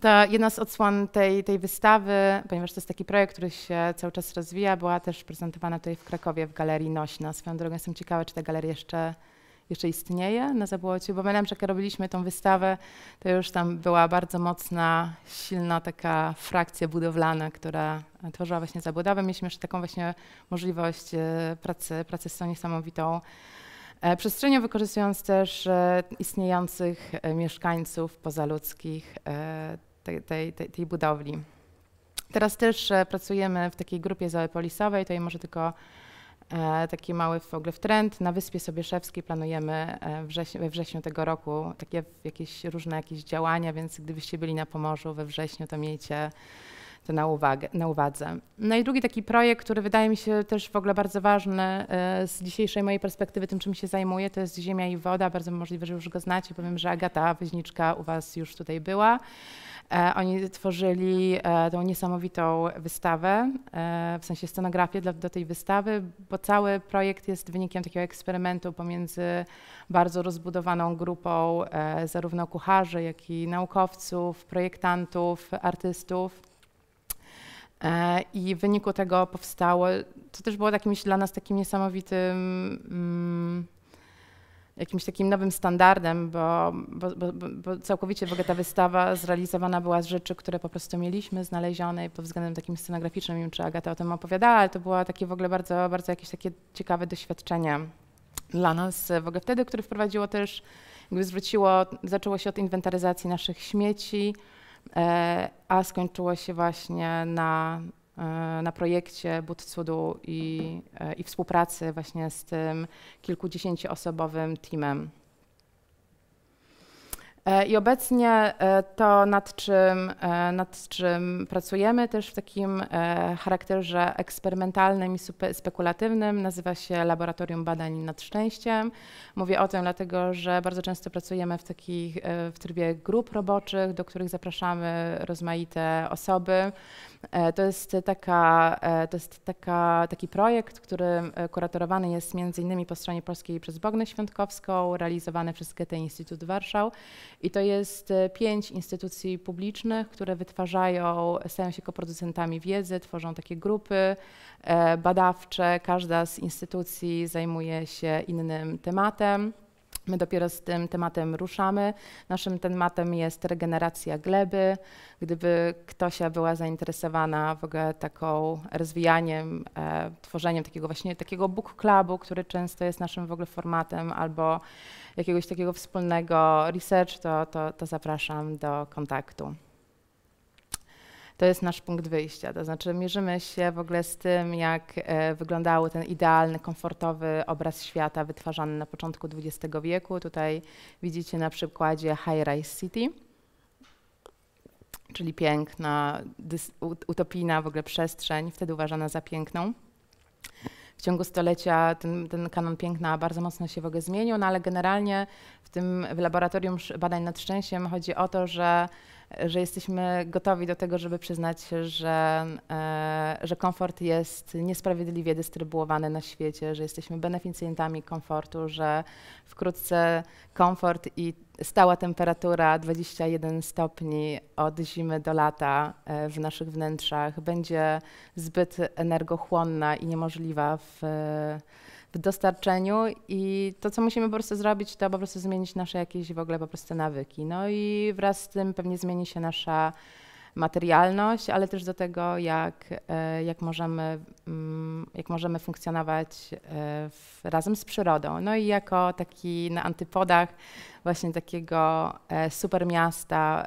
Ta jedna z odsłon tej, tej wystawy, ponieważ to jest taki projekt, który się cały czas rozwija, była też prezentowana tutaj w Krakowie w Galerii Nośna. Swoją drogą jestem ciekawa, czy ta galeria jeszcze jeszcze istnieje na Zabłociu, bo pamiętam, że jak robiliśmy tą wystawę, to już tam była bardzo mocna, silna taka frakcja budowlana, która tworzyła właśnie zabudowę. Mieliśmy jeszcze taką właśnie możliwość e, pracy, pracy z tą niesamowitą e, przestrzenią, wykorzystując też e, istniejących mieszkańców pozaludzkich tej, tej, tej, tej budowli. Teraz też pracujemy w takiej grupie zoopolisowej, tutaj może tylko E, taki mały w ogóle w trend. Na Wyspie Sobieszewskiej planujemy e, we wrześniu tego roku takie jakieś różne jakieś działania, więc gdybyście byli na Pomorzu we wrześniu, to miejcie to na, uwagę, na uwadze. No i drugi taki projekt, który wydaje mi się też w ogóle bardzo ważny e, z dzisiejszej mojej perspektywy, tym czym się zajmuję, to jest Ziemia i Woda. Bardzo możliwe, że już go znacie. Powiem, że Agata Woźniczka u Was już tutaj była. E, oni tworzyli e, tą niesamowitą wystawę, w sensie scenografię dla, do tej wystawy, bo cały projekt jest wynikiem takiego eksperymentu pomiędzy bardzo rozbudowaną grupą zarówno kucharzy, jak i naukowców, projektantów, artystów. E, I w wyniku tego powstało, to też było takim dla nas takim niesamowitym, mm, jakimś takim nowym standardem, bo, bo, bo, bo całkowicie ta wystawa zrealizowana była z rzeczy, które po prostu mieliśmy znalezione pod względem takim scenograficznym, nie wiem czy Agata o tym opowiadała, ale to było takie w ogóle bardzo, bardzo jakieś takie ciekawe doświadczenie dla nas e, w ogóle wtedy, które wprowadziło też, jakby zwróciło, zaczęło się od inwentaryzacji naszych śmieci, E, a skończyło się właśnie na, e, na projekcie But Cudu i, e, i współpracy właśnie z tym kilkudziesięcioosobowym teamem. E, I obecnie e, to, nad czym, e, nad czym pracujemy, też w takim charakterze eksperymentalnym i spekulatywnym, nazywa się Laboratorium Badań nad Szczęściem. Mówię o tym dlatego, że bardzo często pracujemy w takich w trybie grup roboczych, do których zapraszamy rozmaite osoby. E, to jest, taka, e, to jest taka, taki projekt, który e, kuratorowany jest między innymi po stronie polskiej przez Bognę Świątkowską, realizowany przez Goethe Instytut Warszaw i to jest pięć instytucji publicznych, które wytwarzają, stają się koproducentami wiedzy, tworzą takie grupy badawcze, każda z instytucji zajmuje się innym tematem. My dopiero z tym tematem ruszamy. Naszym tematem jest regeneracja gleby. Gdyby ktoś była zainteresowana w ogóle taką rozwijaniem, e, tworzeniem takiego właśnie takiego book clubu, który często jest naszym w ogóle formatem, albo jakiegoś takiego wspólnego research, to, to, to zapraszam do kontaktu to jest nasz punkt wyjścia. To znaczy mierzymy się w ogóle z tym, jak e, wyglądał ten idealny, komfortowy obraz świata wytwarzany na początku XX wieku. Tutaj widzicie na przykładzie High Rise City czyli piękna, utopijna w ogóle przestrzeń, wtedy uważana za piękną. W ciągu stulecia ten, ten kanon piękna bardzo mocno się w ogóle zmienił, no ale generalnie w tym w laboratorium badań nad szczęściem chodzi o to, że że jesteśmy gotowi do tego, żeby przyznać, że, e, że komfort jest niesprawiedliwie dystrybuowany na świecie, że jesteśmy beneficjentami komfortu, że wkrótce komfort i stała temperatura 21 stopni od zimy do lata e, w naszych wnętrzach będzie zbyt energochłonna i niemożliwa w w dostarczeniu i to, co musimy po prostu zrobić, to po prostu zmienić nasze jakieś w ogóle po prostu nawyki. No i wraz z tym pewnie zmieni się nasza materialność, ale też do tego, jak, e, jak, możemy, mm, jak możemy funkcjonować e, w, razem z przyrodą. No i jako taki na antypodach właśnie takiego e, super miasta,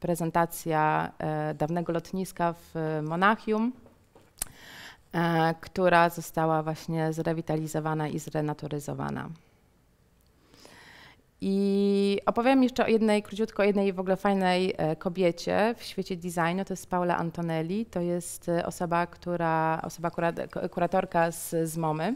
prezentacja dawnego lotniska w Monachium E, która została właśnie zrewitalizowana i zrenaturyzowana. I opowiem jeszcze o jednej, króciutko jednej w ogóle fajnej e, kobiecie w świecie designu, to jest Paula Antonelli, to jest e, osoba, która, osoba kuratorka z, z MOMY.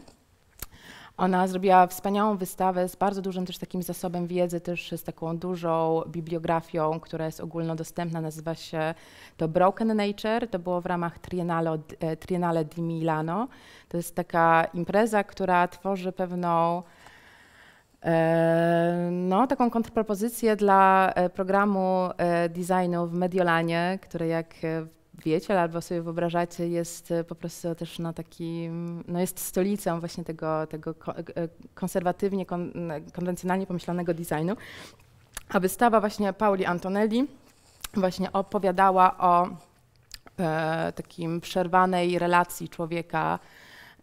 Ona zrobiła wspaniałą wystawę z bardzo dużym też takim zasobem wiedzy, też z taką dużą bibliografią, która jest ogólnodostępna, nazywa się to Broken Nature. To było w ramach Triennale, e, Triennale di Milano. To jest taka impreza, która tworzy pewną e, no, taką kontrpropozycję dla e, programu designu w Mediolanie, który jak wiecie albo sobie wyobrażacie, jest e, po prostu też na takim, no jest stolicą właśnie tego, tego e, e, konserwatywnie, kon, konwencjonalnie pomyślanego designu. A wystawa właśnie Pauli Antonelli właśnie opowiadała o e, takim przerwanej relacji człowieka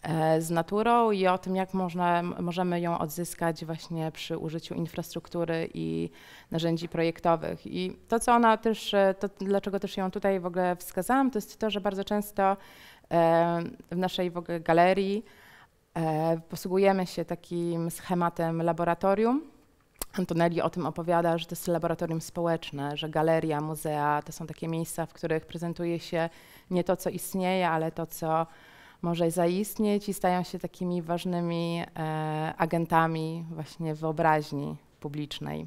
E, z naturą i o tym, jak można, możemy ją odzyskać właśnie przy użyciu infrastruktury i narzędzi projektowych. I to, co ona też, e, to dlaczego też ją tutaj w ogóle wskazałam, to jest to, że bardzo często e, w naszej w ogóle galerii posługujemy się takim schematem laboratorium. Antonelli o tym opowiada, że to jest laboratorium społeczne, że galeria, muzea to są takie miejsca, w których prezentuje się nie to, co istnieje, ale to, co może zaistnieć i stają się takimi ważnymi e, agentami właśnie wyobraźni publicznej.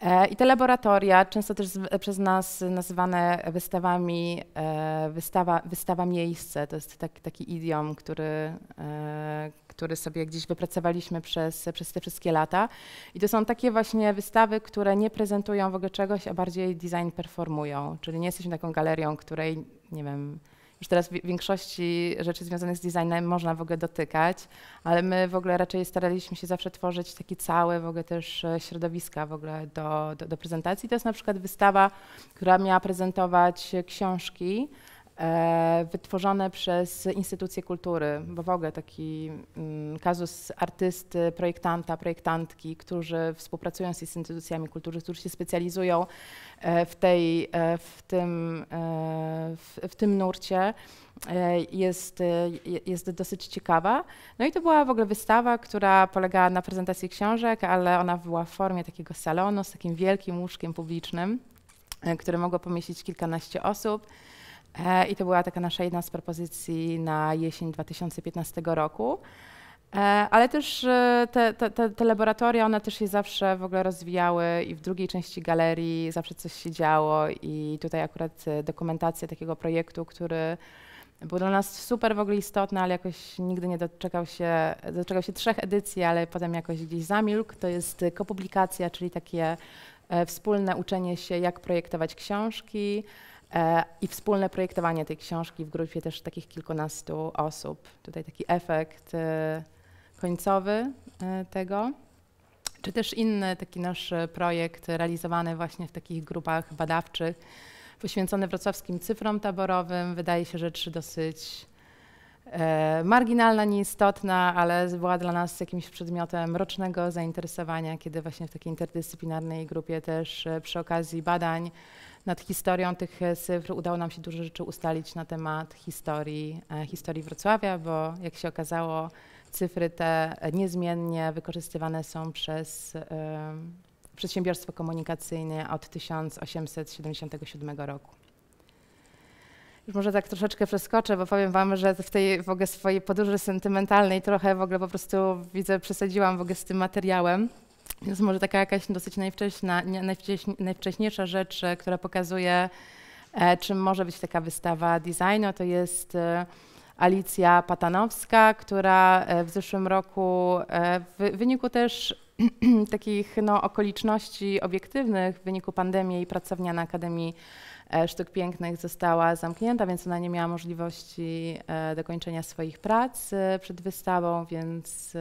E, I te laboratoria, często też z, przez nas nazywane wystawami, e, wystawa, wystawa miejsce, to jest tak, taki idiom, który, e, który sobie gdzieś wypracowaliśmy przez, przez te wszystkie lata. I to są takie właśnie wystawy, które nie prezentują w ogóle czegoś, a bardziej design performują. Czyli nie jesteśmy taką galerią, której, nie wiem, już teraz większości rzeczy związanych z designem można w ogóle dotykać, ale my w ogóle raczej staraliśmy się zawsze tworzyć takie całe w ogóle też e, środowiska w ogóle do, do, do prezentacji. To jest na przykład wystawa, która miała prezentować książki, E, wytworzone przez instytucje kultury, bo w ogóle taki mm, kazus artysty, projektanta, projektantki, którzy współpracują z instytucjami kultury, którzy się specjalizują e, w, tej, e, w, tym, w, w tym nurcie jest, jest dosyć ciekawa. No i to była w ogóle wystawa, która polegała na prezentacji książek, ale ona była w formie takiego salonu z takim wielkim łóżkiem publicznym, które mogło pomieścić kilkanaście osób. E, I to była taka nasza jedna z propozycji na jesień 2015 roku. E, ale też e, te, te, te, laboratoria, one też się zawsze w ogóle rozwijały i w drugiej części galerii zawsze coś się działo i tutaj akurat dokumentacja takiego projektu, który był dla nas super w ogóle istotny, ale jakoś nigdy nie doczekał się, doczekał się trzech edycji, ale potem jakoś gdzieś zamilkł, to jest kopublikacja, czyli takie wspólne uczenie się, jak projektować książki, E, I wspólne projektowanie tej książki w grupie też takich kilkunastu osób. Tutaj taki efekt e, końcowy e, tego. Czy też inny taki nasz projekt realizowany właśnie w takich grupach badawczych, poświęcony wrocławskim cyfrom taborowym. Wydaje się rzecz dosyć marginalna, nieistotna, ale była dla nas jakimś przedmiotem rocznego zainteresowania, kiedy właśnie w takiej interdyscyplinarnej grupie też przy okazji badań nad historią tych e, cyfr udało nam się dużo rzeczy ustalić na temat historii, e, historii Wrocławia, bo jak się okazało, cyfry te e, niezmiennie wykorzystywane są przez y, przedsiębiorstwo komunikacyjne od 1877 roku. Już może tak troszeczkę przeskoczę, bo powiem wam, że w tej w ogóle swojej podróży sentymentalnej trochę w ogóle po prostu widzę, przesadziłam w ogóle z tym materiałem jest może taka jakaś dosyć najwcześna, najwcześniejsza rzecz, e, która pokazuje, e, czym może być taka wystawa designu. To jest e, Alicja Patanowska, która w zeszłym roku w wyniku też takich no, okoliczności obiektywnych w wyniku pandemii i pracownia na Akademii Sztuk Pięknych została zamknięta, więc ona nie miała możliwości dokończenia swoich prac przed wystawą, więc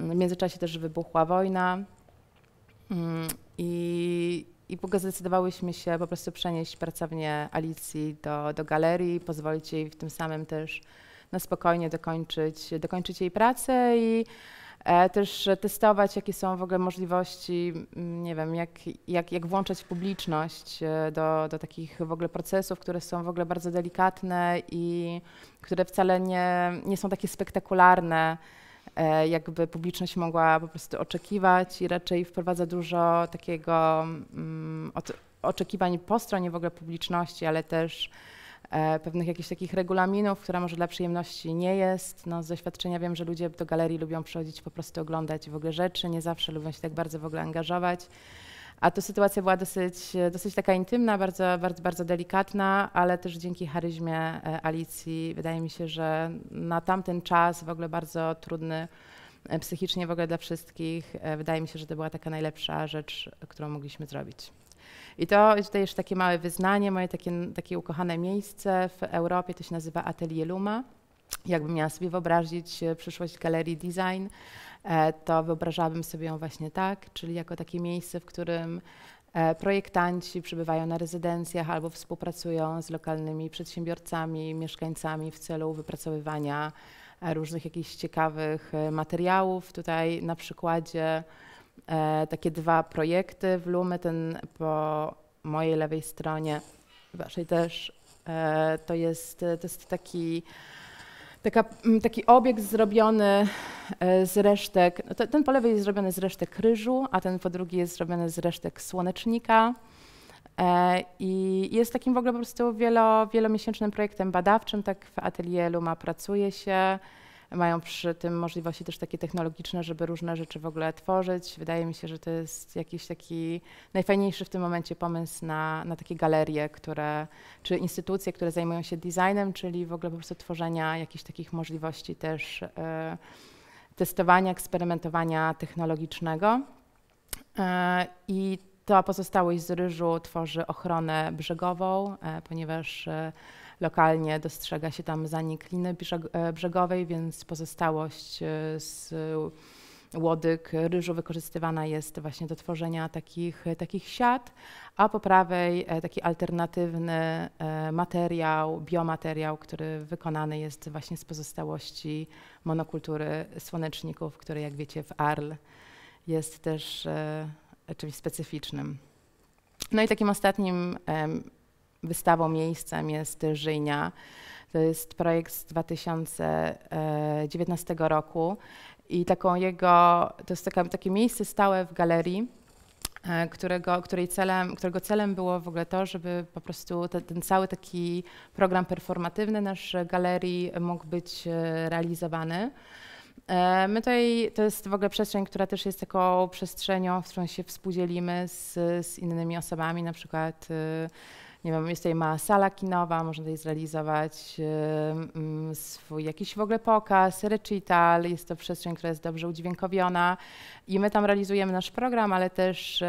w międzyczasie też wybuchła wojna mm, i, i zdecydowałyśmy się po prostu przenieść pracownię Alicji do, do galerii, pozwolić jej w tym samym też na spokojnie dokończyć, dokończyć jej pracę i e, też testować, jakie są w ogóle możliwości, mm, nie wiem, jak, jak, jak włączać publiczność e, do, do takich w ogóle procesów, które są w ogóle bardzo delikatne i które wcale nie, nie są takie spektakularne E, jakby publiczność mogła po prostu oczekiwać i raczej wprowadza dużo takiego um, oczekiwań po stronie w ogóle publiczności, ale też e, pewnych jakichś takich regulaminów, która może dla przyjemności nie jest. No, z doświadczenia wiem, że ludzie do galerii lubią przychodzić po prostu oglądać w ogóle rzeczy, nie zawsze lubią się tak bardzo w ogóle angażować. A to sytuacja była dosyć, dosyć taka intymna, bardzo, bardzo, bardzo delikatna, ale też dzięki charyzmie e, Alicji wydaje mi się, że na tamten czas w ogóle bardzo trudny e, psychicznie w ogóle dla wszystkich, e, wydaje mi się, że to była taka najlepsza rzecz, którą mogliśmy zrobić. I to jest tutaj jeszcze takie małe wyznanie, moje takie, takie ukochane miejsce w Europie, to się nazywa Atelier Luma. Jakbym miała sobie wyobrazić przyszłość galerii design, E, to wyobrażałabym sobie ją właśnie tak, czyli jako takie miejsce, w którym e, projektanci przybywają na rezydencjach albo współpracują z lokalnymi przedsiębiorcami, mieszkańcami w celu wypracowywania e, różnych jakichś ciekawych materiałów. Tutaj na przykładzie takie dwa projekty w Lumy, ten po mojej lewej stronie, waszej też, to jest, to jest taki Taka, mm, taki obiekt zrobiony e, z resztek, no ten po lewej jest zrobiony z resztek ryżu, a ten po drugiej jest zrobiony z resztek słonecznika. E, I jest takim w ogóle po prostu wielo, wielomiesięcznym projektem badawczym, tak w atelielu ma pracuje się mają przy tym możliwości też takie technologiczne, żeby różne rzeczy w ogóle tworzyć. Wydaje mi się, że to jest jakiś taki najfajniejszy w tym momencie pomysł na, na takie galerie, które, czy instytucje, które zajmują się designem, czyli w ogóle po prostu tworzenia jakichś takich możliwości też y, testowania, eksperymentowania technologicznego. Y, I ta pozostałość z ryżu tworzy ochronę brzegową, y, ponieważ y, Lokalnie dostrzega się tam zanik liny e, brzegowej, więc pozostałość e, z łodyg ryżu wykorzystywana jest właśnie do tworzenia takich, takich siat, a po prawej e, taki alternatywny materiał, biomateriał, który wykonany jest właśnie z pozostałości monokultury słoneczników, który jak wiecie w Arl jest też czymś specyficznym. No i takim ostatnim wystawą miejscem jest Żyjnia. To jest projekt z 2019 roku i taką jego, to jest taka, takie miejsce stałe w galerii, e, którego, której celem, którego celem było w ogóle to, żeby po prostu te, ten cały taki program performatywny nasz galerii mógł być e, realizowany. E, my tutaj, to jest w ogóle przestrzeń, która też jest taką przestrzenią, w którą się współdzielimy z, z innymi osobami, na przykład nie wiem, jest tutaj mała sala kinowa, można tutaj zrealizować y, mm, swój jakiś w ogóle pokaz, recital, jest to przestrzeń, która jest dobrze udźwiękowiona i my tam realizujemy nasz program, ale też y,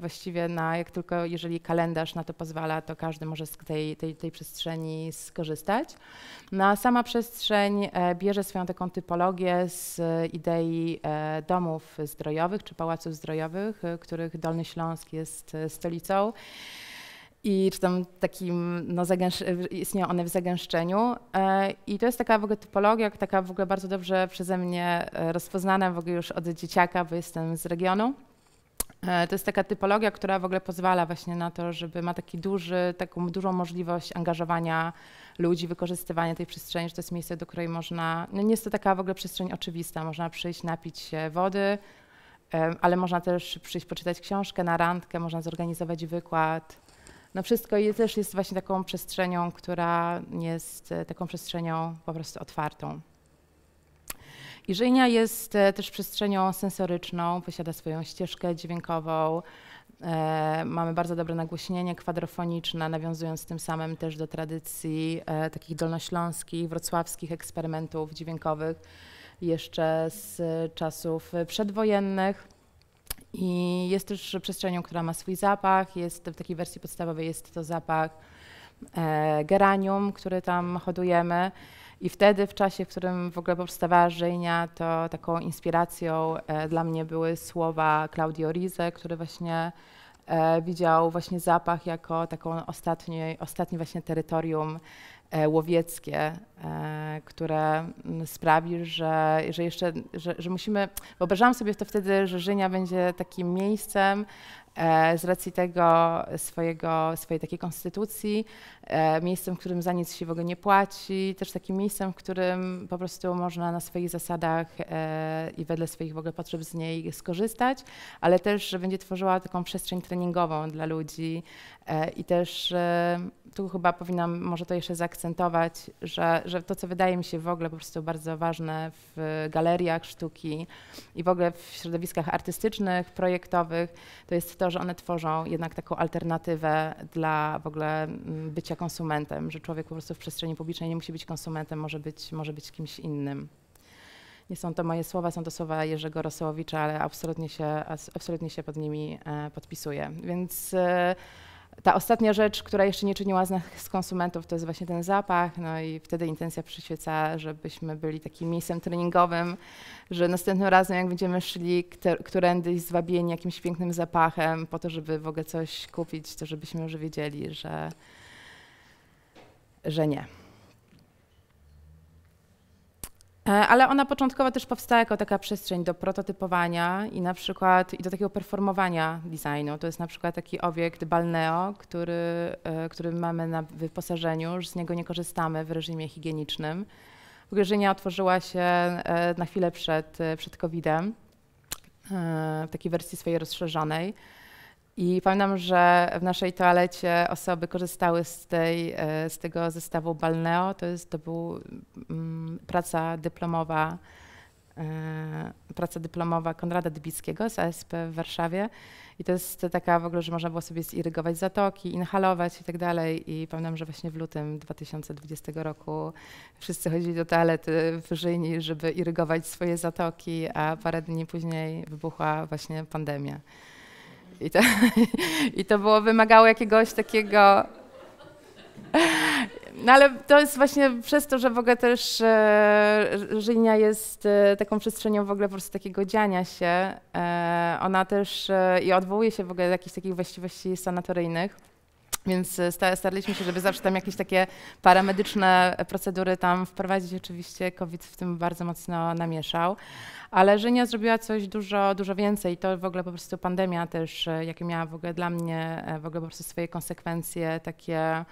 właściwie na, jak tylko, jeżeli kalendarz na to pozwala, to każdy może z tej, tej, tej przestrzeni skorzystać. No, a sama przestrzeń e, bierze swoją taką typologię z e, idei e, domów zdrojowych czy pałaców zdrojowych, których Dolny Śląsk jest stolicą i czy tam takim, no, istnieją one w zagęszczeniu. E, I to jest taka w ogóle typologia, taka w ogóle bardzo dobrze przeze mnie e, rozpoznana w ogóle już od dzieciaka, bo jestem z regionu. E, to jest taka typologia, która w ogóle pozwala właśnie na to, żeby ma taki duży, taką dużą możliwość angażowania ludzi, wykorzystywania tej przestrzeni, że to jest miejsce, do której można, no nie jest to taka w ogóle przestrzeń oczywista, można przyjść, napić się wody, ale można też przyjść poczytać książkę na randkę, można zorganizować wykład, no wszystko jest, też jest właśnie taką przestrzenią, która jest e, taką przestrzenią po prostu otwartą. Iżynia jest e, też przestrzenią sensoryczną, posiada swoją ścieżkę dźwiękową, E, mamy bardzo dobre nagłośnienie kwadrofoniczne, nawiązując tym samym też do tradycji e, takich dolnośląskich, wrocławskich eksperymentów dźwiękowych jeszcze z czasów przedwojennych. I jest też przestrzenią, która ma swój zapach. Jest w takiej wersji podstawowej jest to zapach e, geranium, który tam hodujemy. I wtedy, w czasie, w którym w ogóle powstawała Żyjnia, to taką inspiracją e, dla mnie były słowa Claudio Rize, który właśnie e, widział właśnie zapach jako taką ostatni, ostatni właśnie terytorium E, łowieckie, e, które mm, sprawi, że, że jeszcze, że, że musimy, wyobrażałam sobie to wtedy, że Rzynia będzie takim miejscem, E, z racji tego swojego, swojej takiej konstytucji, e, miejscem, w którym za nic się w ogóle nie płaci, też takim miejscem, w którym po prostu można na swoich zasadach e, i wedle swoich w ogóle potrzeb z niej skorzystać, ale też, że będzie tworzyła taką przestrzeń treningową dla ludzi i też tu chyba powinnam może to jeszcze zaakcentować, że, że to, co wydaje mi się w ogóle po prostu bardzo ważne w galeriach sztuki i w ogóle w środowiskach artystycznych, projektowych, to jest to, że one tworzą jednak taką alternatywę dla w ogóle mm, bycia konsumentem, że człowiek po prostu w przestrzeni publicznej nie musi być konsumentem, może być, może być kimś innym. Nie są to moje słowa, są to słowa Jerzego Rosołowicza, ale absolutnie się, absolutnie się pod nimi e, podpisuję. Więc e, ta ostatnia rzecz, która jeszcze nie czyniła z nas z konsumentów, to jest właśnie ten zapach, no i wtedy intencja przyświeca, żebyśmy byli takim miejscem treningowym, że następnym razem, jak będziemy szli którędyś zwabieni jakimś pięknym zapachem, po to, żeby w ogóle coś kupić, to żebyśmy już wiedzieli, że, że nie. E, ale ona początkowo też powstała jako taka przestrzeń do prototypowania i na przykład i do takiego performowania designu. To jest na przykład taki obiekt Balneo, który, e, który mamy na wyposażeniu, już z niego nie korzystamy w reżimie higienicznym. Gryżynia otworzyła się e, na chwilę przed, przed COVID-em w takiej wersji swojej rozszerzonej. I pamiętam, że w naszej toalecie osoby korzystały z, tej, e, z tego zestawu Balneo. To, jest, to był mm, praca dyplomowa e, praca dyplomowa Konrada Dybickiego z ASP w Warszawie. I to jest taka w ogóle, że można było sobie zirygować zatoki, inhalować i tak dalej. I pamiętam, że właśnie w lutym 2020 roku wszyscy chodzili do toalety w Rzyni, żeby irygować swoje zatoki, a parę dni później wybuchła właśnie pandemia. I to, I to było wymagało jakiegoś takiego. No ale to jest właśnie przez to, że w ogóle też e, Żynia jest e, taką przestrzenią w ogóle po prostu takiego dziania się. E, ona też e, i odwołuje się w ogóle do jakichś takich właściwości sanatoryjnych. Więc e, staraliśmy się, żeby zawsze tam jakieś takie paramedyczne procedury tam wprowadzić. Oczywiście COVID w tym bardzo mocno namieszał, ale Żynia zrobiła coś dużo, dużo więcej. To w ogóle po prostu pandemia też, e, jakie miała w ogóle dla mnie e, w ogóle po prostu swoje konsekwencje takie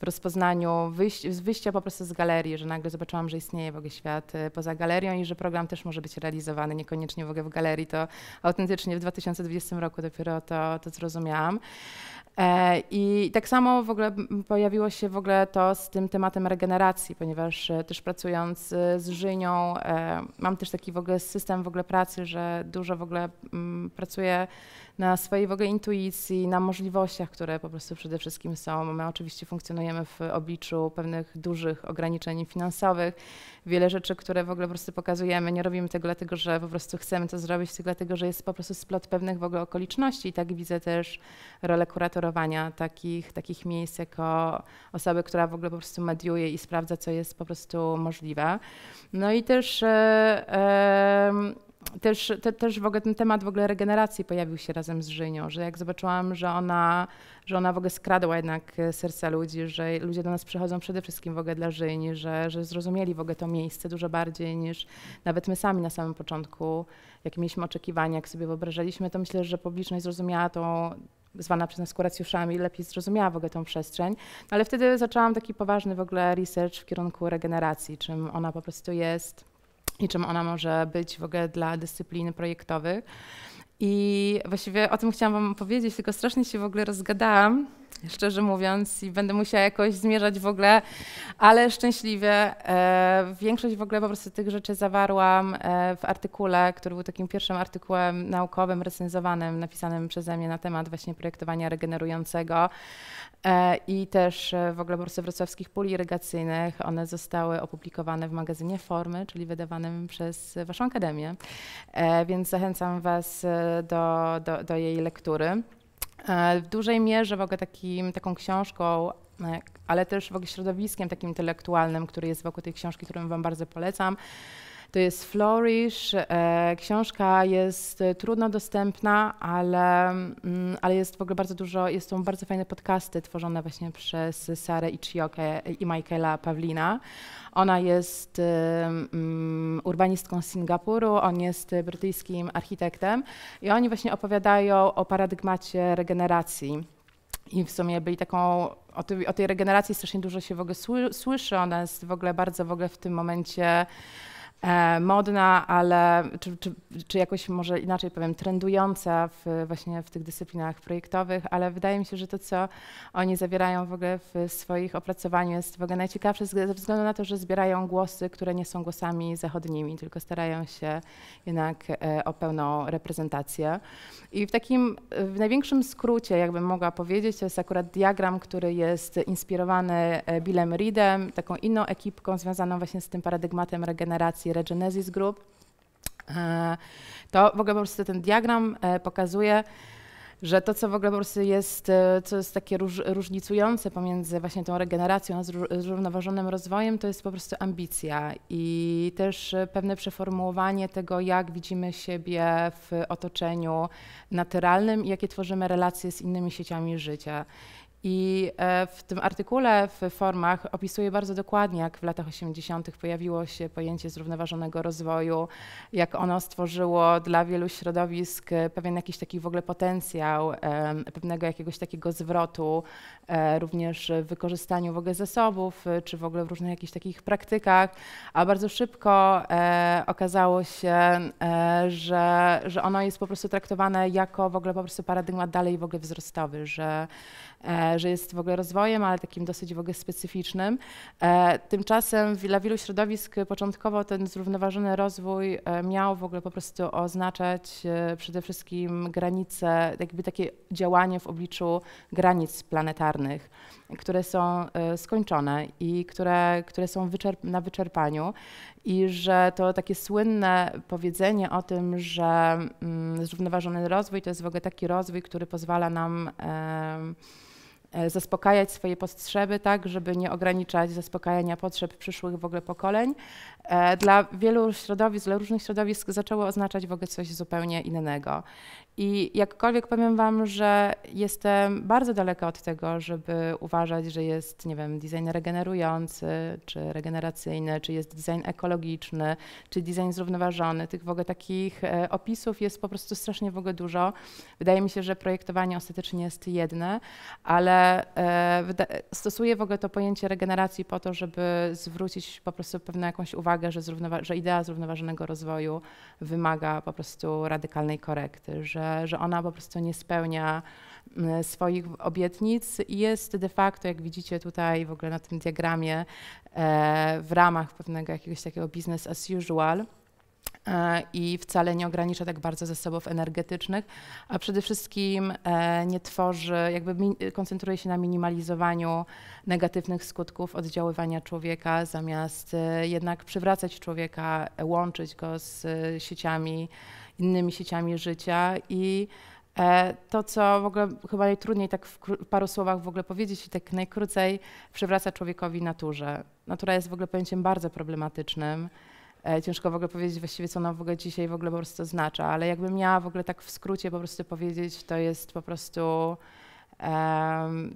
w rozpoznaniu, wyjść, wyjścia po prostu z galerii, że nagle zobaczyłam, że istnieje w ogóle świat poza galerią i że program też może być realizowany, niekoniecznie w ogóle w galerii. To autentycznie w 2020 roku dopiero to, to zrozumiałam. E, I tak samo w ogóle pojawiło się w ogóle to z tym tematem regeneracji, ponieważ e, też pracując e, z Żynią, mam też taki w ogóle system w ogóle pracy, że dużo w ogóle mm, pracuję na swojej w ogóle intuicji, na możliwościach, które po prostu przede wszystkim są. My oczywiście funkcjonujemy w obliczu pewnych dużych ograniczeń finansowych. Wiele rzeczy, które w ogóle po prostu pokazujemy, nie robimy tego dlatego, że po prostu chcemy to zrobić, tylko dlatego, że jest po prostu splot pewnych w ogóle okoliczności. I tak widzę też rolę kuratorowania takich, takich miejsc jako osoby, która w ogóle po prostu mediuje i sprawdza, co jest po prostu możliwe. No i też e, e, też, te, też w ogóle ten temat w ogóle regeneracji pojawił się razem z Żynią, że jak zobaczyłam, że ona, że ona w ogóle skradła jednak e, serca ludzi, że ludzie do nas przychodzą przede wszystkim w ogóle dla Żyni, że, że zrozumieli w ogóle to miejsce dużo bardziej niż nawet my sami na samym początku, jakie mieliśmy oczekiwania, jak sobie wyobrażaliśmy, to myślę, że publiczność zrozumiała tą zwana przez nas kuracjuszami, lepiej zrozumiała w ogóle tą przestrzeń. No, ale wtedy zaczęłam taki poważny w ogóle research w kierunku regeneracji, czym ona po prostu jest, i czym ona może być w ogóle dla dyscypliny projektowych. I właściwie o tym chciałam Wam powiedzieć, tylko strasznie się w ogóle rozgadałam szczerze mówiąc, i będę musiała jakoś zmierzać w ogóle, ale szczęśliwie e, większość w ogóle po prostu tych rzeczy zawarłam e, w artykule, który był takim pierwszym artykułem naukowym, recenzowanym, napisanym przeze mnie na temat właśnie projektowania regenerującego e, i też e, w ogóle po prostu wrocławskich pól irygacyjnych. One zostały opublikowane w magazynie Formy, czyli wydawanym przez Waszą Akademię, e, więc zachęcam Was e, do, do, do jej lektury. E, w dużej mierze w ogóle takim, taką książką, e, ale też w ogóle środowiskiem takim intelektualnym, który jest wokół tej książki, którą Wam bardzo polecam, to jest Flourish. E, książka jest e, trudno dostępna, ale, mm, ale jest w ogóle bardzo dużo, jest są bardzo fajne podcasty tworzone właśnie przez Sarę Ichioke i Michaela Pawlina. Ona jest e, mm, urbanistką z Singapuru, on jest brytyjskim architektem i oni właśnie opowiadają o paradygmacie regeneracji. I w sumie byli taką o o tej regeneracji strasznie dużo się w ogóle słyszy. Ona jest w ogóle bardzo w ogóle w tym momencie E, modna, ale czy, czy, czy, jakoś może inaczej powiem, trendująca w, właśnie w tych dyscyplinach projektowych, ale wydaje mi się, że to, co oni zawierają w ogóle w swoich opracowaniach jest w ogóle najciekawsze ze względu na to, że zbierają głosy, które nie są głosami zachodnimi, tylko starają się jednak e, o pełną reprezentację. I w takim, w największym skrócie, jakbym mogła powiedzieć, to jest akurat diagram, który jest inspirowany e, Billem Reedem, taką inną ekipką związaną właśnie z tym paradygmatem regeneracji Regenesis Group, e, to w ogóle po prostu ten diagram e, pokazuje, że to, co w ogóle po prostu jest, e, co jest takie róż, różnicujące pomiędzy właśnie tą regeneracją a zrównoważonym rozwojem, to jest po prostu ambicja i też pewne przeformułowanie tego, jak widzimy siebie w otoczeniu naturalnym i jakie tworzymy relacje z innymi sieciami życia. I e, w tym artykule w formach opisuje bardzo dokładnie, jak w latach 80. pojawiło się pojęcie zrównoważonego rozwoju, jak ono stworzyło dla wielu środowisk e, pewien jakiś taki w ogóle potencjał, e, pewnego jakiegoś takiego zwrotu, również w wykorzystaniu w ogóle zasobów, czy w ogóle w różnych jakichś takich praktykach, a bardzo szybko okazało się, że, że ono jest po prostu traktowane jako w ogóle po prostu paradygmat dalej w ogóle wzrostowy, że E, że jest w ogóle rozwojem, ale takim dosyć w ogóle specyficznym. E, tymczasem dla wielu środowisk początkowo ten zrównoważony rozwój e, miał w ogóle po prostu oznaczać przede wszystkim granice, jakby takie działanie w obliczu granic planetarnych, które są skończone i które, które są wyczerp na wyczerpaniu i że to takie słynne powiedzenie o tym, że mm, zrównoważony rozwój to jest w ogóle taki rozwój, który pozwala nam E, zaspokajać swoje potrzeby tak, żeby nie ograniczać zaspokajania potrzeb przyszłych w ogóle pokoleń, E, dla wielu środowisk, dla różnych środowisk zaczęło oznaczać w ogóle coś zupełnie innego. I jakkolwiek powiem Wam, że jestem bardzo daleka od tego, żeby uważać, że jest, nie wiem, design regenerujący, czy regeneracyjny, czy jest design ekologiczny, czy design zrównoważony. Tych w ogóle takich e, opisów jest po prostu strasznie w ogóle dużo. Wydaje mi się, że projektowanie ostatecznie jest jedne, ale e, stosuję w ogóle to pojęcie regeneracji po to, żeby zwrócić po prostu pewną jakąś uwagę uwagę, że, że, idea zrównoważonego rozwoju wymaga po prostu radykalnej korekty, że, że ona po prostu nie spełnia mm, swoich obietnic i jest de facto, jak widzicie tutaj w ogóle na tym diagramie, e, w ramach pewnego jakiegoś takiego business as usual i wcale nie ogranicza tak bardzo zasobów energetycznych, a przede wszystkim e, nie tworzy, jakby koncentruje się na minimalizowaniu negatywnych skutków oddziaływania człowieka, zamiast e, jednak przywracać człowieka, łączyć go z e, sieciami, innymi sieciami życia i to, co w ogóle chyba najtrudniej tak w paru słowach w ogóle powiedzieć i tak najkrócej, przywraca człowiekowi naturze. Natura jest w ogóle pojęciem bardzo problematycznym. E, ciężko w ogóle powiedzieć właściwie, co ona w ogóle dzisiaj w ogóle po prostu oznacza, ale jakbym miała w ogóle tak w skrócie po prostu powiedzieć, to jest po prostu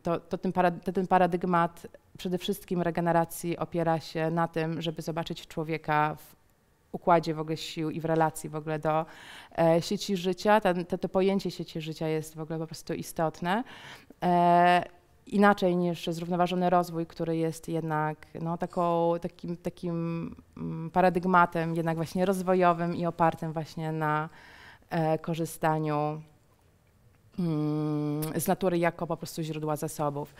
to, to ten, parad ten paradygmat przede wszystkim regeneracji opiera się na tym, żeby zobaczyć człowieka w układzie w ogóle sił i w relacji w ogóle do e, sieci życia. Ten, to, to pojęcie sieci życia jest w ogóle po prostu istotne. E, inaczej niż zrównoważony rozwój, który jest jednak no, taką, takim, takim mm, paradygmatem jednak właśnie rozwojowym i opartym właśnie na e, korzystaniu mm, z natury jako po prostu źródła zasobów.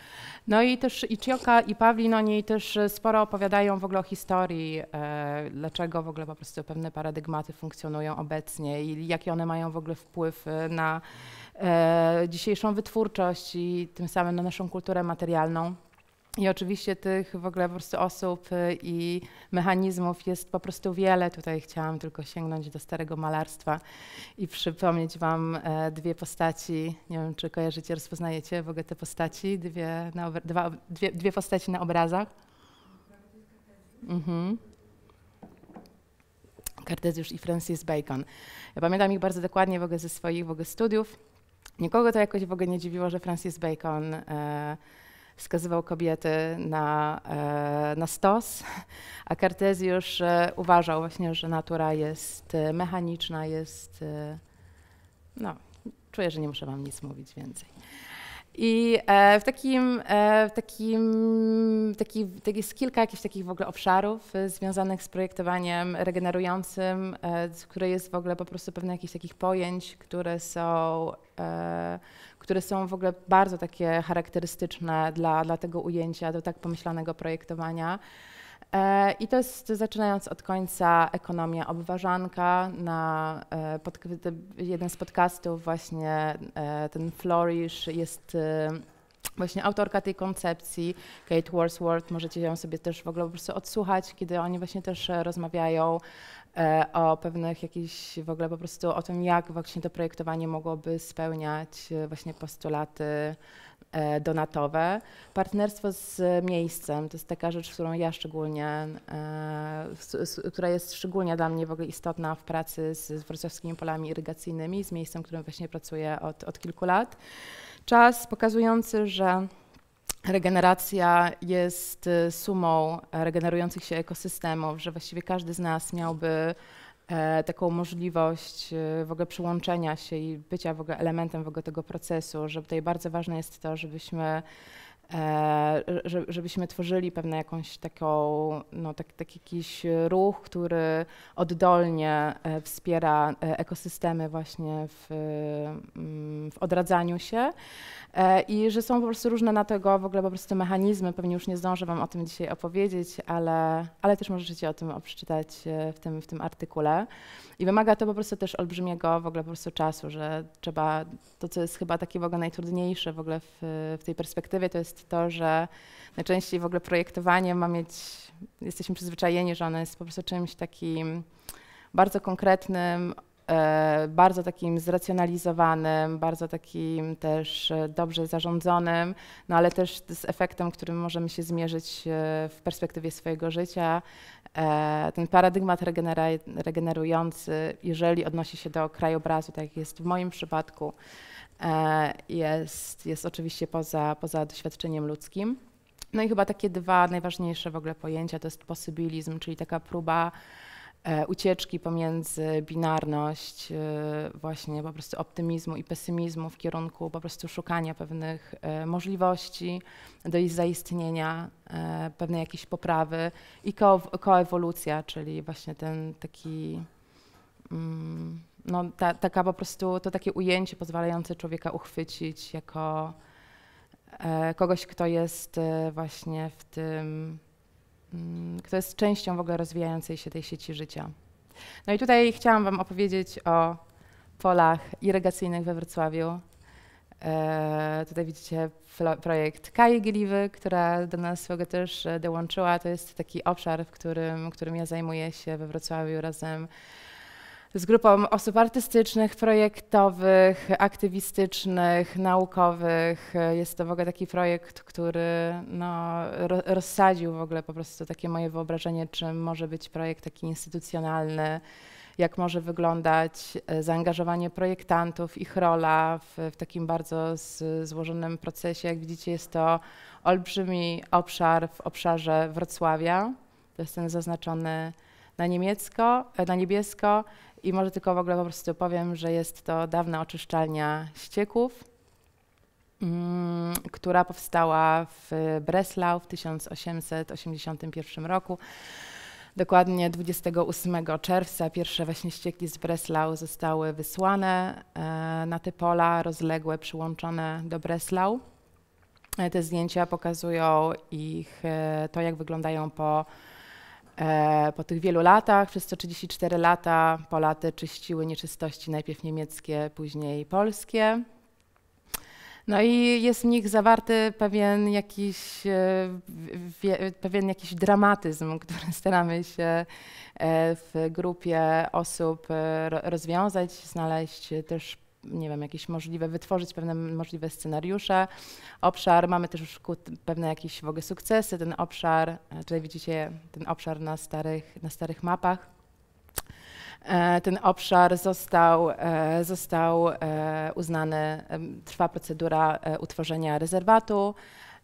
No i też i Cioka i Pawlin, no, oni też sporo opowiadają w ogóle o historii, e, dlaczego w ogóle po prostu pewne paradygmaty funkcjonują obecnie i jakie one mają w ogóle wpływ e, na E, dzisiejszą wytwórczość i tym samym na naszą kulturę materialną. I oczywiście tych w ogóle po prostu osób e, i mechanizmów jest po prostu wiele. Tutaj chciałam tylko sięgnąć do starego malarstwa i przypomnieć Wam e, dwie postaci. Nie wiem, czy kojarzycie, rozpoznajecie w ogóle te postaci, dwie, dwa, dwie, dwie postaci na obrazach. Mhm. i Francis Bacon. Ja pamiętam ich bardzo dokładnie w ogóle ze swoich w ogóle studiów. Nikogo to jakoś w ogóle nie dziwiło, że Francis Bacon e, wskazywał kobiety na, e, na stos, a Kartezjusz e, uważał właśnie, że natura jest mechaniczna, jest. No, czuję, że nie muszę Wam nic mówić więcej. I e, e, w takim, w takim taki, tak jest kilka jakichś takich w ogóle obszarów e, związanych z projektowaniem regenerującym, które jest w ogóle po prostu pewne jakichś takich pojęć, które są, które są w ogóle bardzo takie charakterystyczne dla, dla tego ujęcia, do tak pomyślanego projektowania. E, I to jest, zaczynając od końca, Ekonomia Obważanka, na e, pod, jeden z podcastów właśnie, e, ten Flourish jest właśnie autorka tej koncepcji, Kate Wordsworth, możecie ją sobie też w ogóle po prostu odsłuchać, kiedy oni właśnie też rozmawiają o pewnych jakichś w ogóle po prostu o tym, jak właśnie to projektowanie mogłoby spełniać właśnie postulaty E, donatowe. Partnerstwo z miejscem to jest taka rzecz, którą ja szczególnie, e, która jest szczególnie dla mnie w ogóle istotna w pracy z wrocławskimi polami irygacyjnymi, z miejscem, w którym właśnie pracuję od, od kilku lat. Czas pokazujący, że regeneracja jest sumą regenerujących się ekosystemów, że właściwie każdy z nas miałby E, taką możliwość e, w ogóle przyłączenia się i bycia w ogóle elementem w ogóle tego procesu, że tutaj bardzo ważne jest to, żebyśmy E, żebyśmy tworzyli pewną jakąś taką, no, tak, tak jakiś ruch, który oddolnie e, wspiera e, ekosystemy właśnie w, mm, w odradzaniu się i że są po prostu różne na tego w ogóle po prostu mechanizmy, pewnie już nie zdążę Wam o tym dzisiaj opowiedzieć, ale, ale też możecie o tym przeczytać w tym, w tym artykule i wymaga to po prostu też olbrzymiego w ogóle po prostu czasu, że trzeba, to co jest chyba takie w ogóle najtrudniejsze w ogóle w, w tej perspektywie, to jest to, że najczęściej w ogóle projektowanie ma mieć, jesteśmy przyzwyczajeni, że ono jest po prostu czymś takim bardzo konkretnym, e, bardzo takim zracjonalizowanym, bardzo takim też e, dobrze zarządzonym, no ale też z efektem, którym możemy się zmierzyć e, w perspektywie swojego życia. Ten paradygmat regenerujący, jeżeli odnosi się do krajobrazu, tak jak jest w moim przypadku, E, jest, jest oczywiście poza, poza doświadczeniem ludzkim. No i chyba takie dwa najważniejsze w ogóle pojęcia to jest posybilizm, czyli taka próba e, ucieczki pomiędzy binarność e, właśnie po prostu optymizmu i pesymizmu w kierunku po prostu szukania pewnych możliwości do ich zaistnienia, pewnej jakiejś poprawy i ko koewolucja, czyli właśnie ten taki mm, no, ta, taka po prostu, to takie ujęcie pozwalające człowieka uchwycić jako e, kogoś, kto jest e, właśnie w tym, mm, kto jest częścią w ogóle rozwijającej się tej sieci życia. No i tutaj chciałam Wam opowiedzieć o polach irygacyjnych we Wrocławiu. E, tutaj widzicie projekt Kai Gliwy, która do nas ogóle też e, dołączyła. To jest taki obszar, w którym, którym ja zajmuję się we Wrocławiu razem z grupą osób artystycznych, projektowych, aktywistycznych, naukowych. Jest to w ogóle taki projekt, który no, rozsadził w ogóle po prostu takie moje wyobrażenie, czym może być projekt taki instytucjonalny, jak może wyglądać e, zaangażowanie projektantów, ich rola w, w takim bardzo z, złożonym procesie. Jak widzicie, jest to olbrzymi obszar w obszarze Wrocławia. To jest ten zaznaczony na niemiecko, e, na niebiesko. I może tylko w ogóle po prostu powiem, że jest to dawna oczyszczalnia ścieków, mm, która powstała w Breslau w 1881 roku. Dokładnie 28 czerwca pierwsze właśnie ścieki z Breslau zostały wysłane e, na te pola rozległe, przyłączone do Breslau. E, te zdjęcia pokazują ich, e, to jak wyglądają po E, po tych wielu latach, przez 134 lata, Polaty czyściły nieczystości najpierw niemieckie, później polskie. No i jest w nich zawarty pewien jakiś, e, pewien jakiś dramatyzm, który staramy się e, w grupie osób rozwiązać, znaleźć też nie wiem, jakieś możliwe, wytworzyć pewne możliwe scenariusze. Obszar, mamy też już pewne jakieś w ogóle sukcesy, ten obszar, e, tutaj widzicie ten obszar na starych, na starych mapach. E, ten obszar został, e, został uznany, trwa procedura utworzenia rezerwatu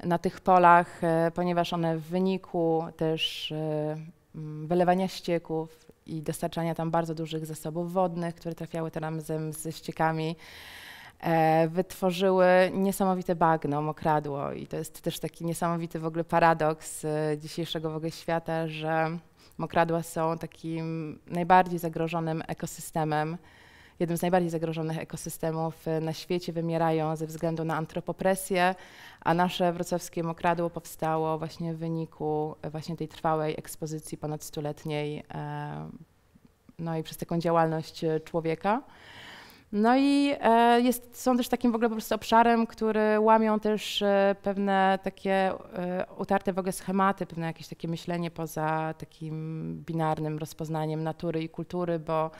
na tych polach, ponieważ one w wyniku też wylewania ścieków, i dostarczania tam bardzo dużych zasobów wodnych, które trafiały tam z, z ściekami e, wytworzyły niesamowite bagno, mokradło. I to jest też taki niesamowity w ogóle paradoks e, dzisiejszego w ogóle świata, że mokradła są takim najbardziej zagrożonym ekosystemem jednym z najbardziej zagrożonych ekosystemów e, na świecie, wymierają ze względu na antropopresję, a nasze wrocławskie mokradło powstało właśnie w wyniku e, właśnie tej trwałej ekspozycji ponad stuletniej, e, no i przez taką działalność człowieka. No i jest, są też takim w ogóle po prostu obszarem, który łamią też pewne takie utarte w ogóle schematy, pewne jakieś takie myślenie poza takim binarnym rozpoznaniem natury i kultury, bo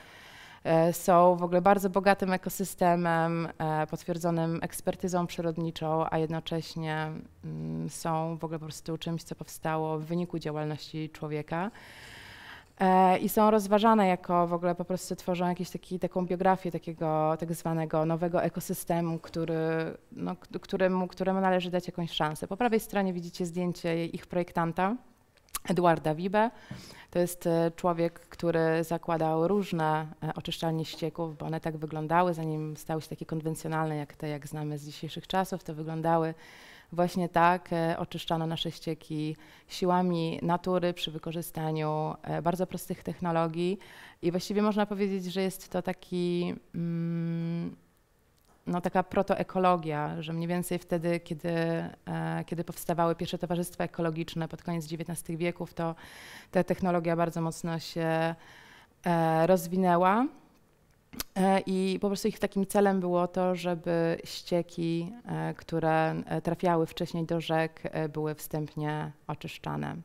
E, są w ogóle bardzo bogatym ekosystemem, e, potwierdzonym ekspertyzą przyrodniczą, a jednocześnie mm, są w ogóle po prostu czymś, co powstało w wyniku działalności człowieka e, i są rozważane jako w ogóle po prostu tworzą jakąś taką biografię takiego tak zwanego nowego ekosystemu, który, no, któremu, któremu należy dać jakąś szansę. Po prawej stronie widzicie zdjęcie ich projektanta. Edwarda Wibe. To jest e, człowiek, który zakładał różne e, oczyszczalnie ścieków, bo one tak wyglądały, zanim stały się takie konwencjonalne, jak te, jak znamy z dzisiejszych czasów, to wyglądały właśnie tak. E, oczyszczano nasze ścieki siłami natury przy wykorzystaniu bardzo prostych technologii i właściwie można powiedzieć, że jest to taki... Mm, no, taka protoekologia, że mniej więcej wtedy, kiedy, e, kiedy powstawały pierwsze towarzystwa ekologiczne pod koniec XIX wieków, to ta technologia bardzo mocno się e, rozwinęła. E, I po prostu ich takim celem było to, żeby ścieki, które trafiały wcześniej do rzek, były wstępnie oczyszczane.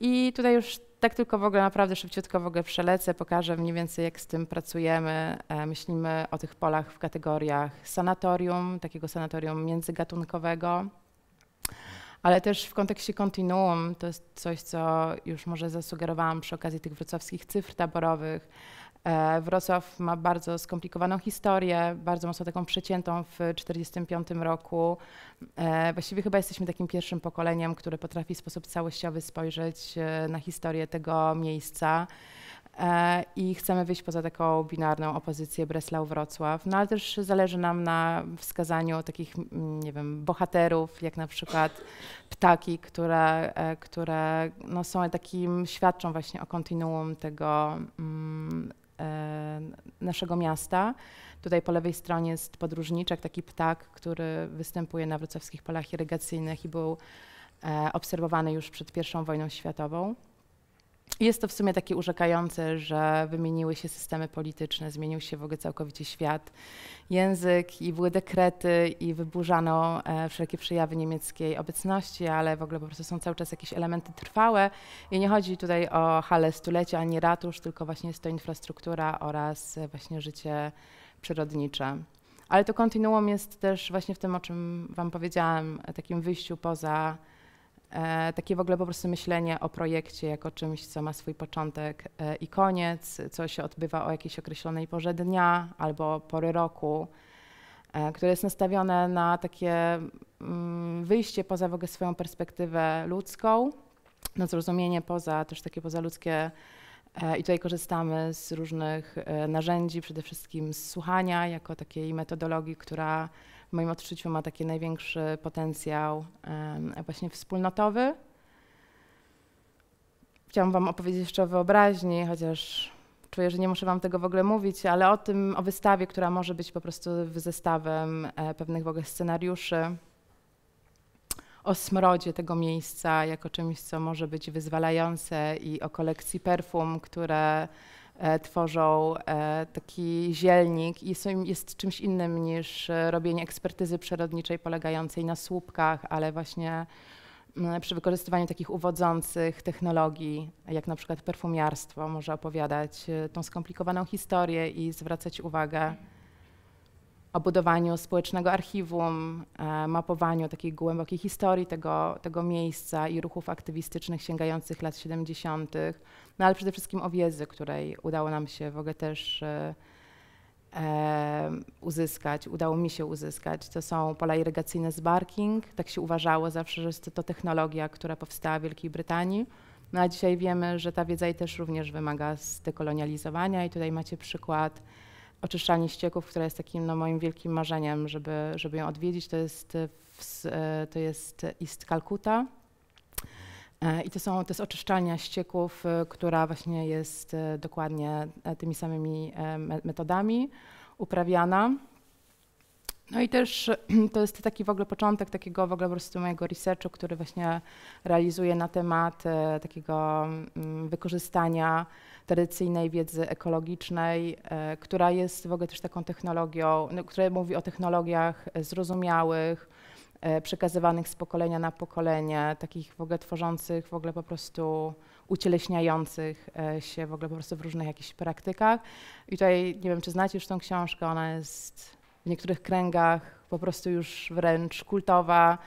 I tutaj już tak tylko w ogóle naprawdę szybciutko w ogóle przelecę, pokażę mniej więcej jak z tym pracujemy. E, myślimy o tych polach w kategoriach sanatorium, takiego sanatorium międzygatunkowego, ale też w kontekście kontinuum, to jest coś, co już może zasugerowałam przy okazji tych wrocławskich cyfr taborowych, E, Wrocław ma bardzo skomplikowaną historię, bardzo mocno taką przeciętą w 1945 roku. E, właściwie chyba jesteśmy takim pierwszym pokoleniem, które potrafi w sposób całościowy spojrzeć e, na historię tego miejsca i chcemy wyjść poza taką binarną opozycję Breslau-Wrocław, no ale też zależy nam na wskazaniu takich, mm, nie wiem, bohaterów, jak na przykład ptaki, które, które no są takim, świadczą właśnie o kontinuum tego, mm, naszego miasta. Tutaj po lewej stronie jest podróżniczek, taki ptak, który występuje na wrocławskich polach irygacyjnych i był e, obserwowany już przed I wojną światową. Jest to w sumie takie urzekające, że wymieniły się systemy polityczne, zmienił się w ogóle całkowicie świat, język i były dekrety i wyburzano e, wszelkie przejawy niemieckiej obecności, ale w ogóle po prostu są cały czas jakieś elementy trwałe i nie chodzi tutaj o halę stulecia ani ratusz, tylko właśnie jest to infrastruktura oraz e, właśnie życie przyrodnicze. Ale to kontinuum jest też właśnie w tym, o czym Wam powiedziałam, e, takim wyjściu poza E, takie w ogóle po prostu myślenie o projekcie jako czymś, co ma swój początek e, i koniec, co się odbywa o jakiejś określonej porze dnia albo pory roku, e, które jest nastawione na takie mm, wyjście poza w ogóle swoją perspektywę ludzką, no zrozumienie poza, też takie pozaludzkie e, i tutaj korzystamy z różnych e, narzędzi, przede wszystkim z słuchania jako takiej metodologii, która w moim odczuciu ma taki największy potencjał właśnie wspólnotowy. Chciałam Wam opowiedzieć jeszcze o wyobraźni, chociaż czuję, że nie muszę Wam tego w ogóle mówić, ale o tym, o wystawie, która może być po prostu zestawem e, pewnych w ogóle scenariuszy, o smrodzie tego miejsca jako czymś, co może być wyzwalające i o kolekcji perfum, które E, tworzą e, taki zielnik i jest czymś innym niż e, robienie ekspertyzy przyrodniczej polegającej na słupkach, ale właśnie przy wykorzystywaniu takich uwodzących technologii, jak na przykład perfumiarstwo, może opowiadać tą skomplikowaną historię i zwracać uwagę o budowaniu społecznego archiwum, mapowaniu takiej głębokiej historii tego, tego miejsca i ruchów aktywistycznych sięgających lat 70 no ale przede wszystkim o wiedzy, której udało nam się w ogóle też e, e, uzyskać, udało mi się uzyskać. To są pola irygacyjne z Barking, tak się uważało zawsze, że jest to technologia, która powstała w Wielkiej Brytanii. No a dzisiaj wiemy, że ta wiedza i też również wymaga zdekolonializowania i tutaj macie przykład oczyszczalni ścieków, która jest takim no, moim wielkim marzeniem, żeby, żeby ją odwiedzić. To jest, w, e, to jest East Calcutta, E, I to, są, to jest oczyszczalnia ścieków, e, która właśnie jest e, dokładnie tymi samymi metodami uprawiana. No i też to jest taki w ogóle początek takiego w ogóle po prostu mojego researchu, który właśnie realizuję na temat takiego mm, wykorzystania tradycyjnej wiedzy ekologicznej, która jest w ogóle też taką technologią, no, która mówi o technologiach zrozumiałych, E, przekazywanych z pokolenia na pokolenie, takich w ogóle tworzących, w ogóle po prostu ucieleśniających e, się w ogóle po prostu w różnych jakichś praktykach. I tutaj nie wiem, czy znacie już tą książkę, ona jest w niektórych kręgach po prostu już wręcz kultowa.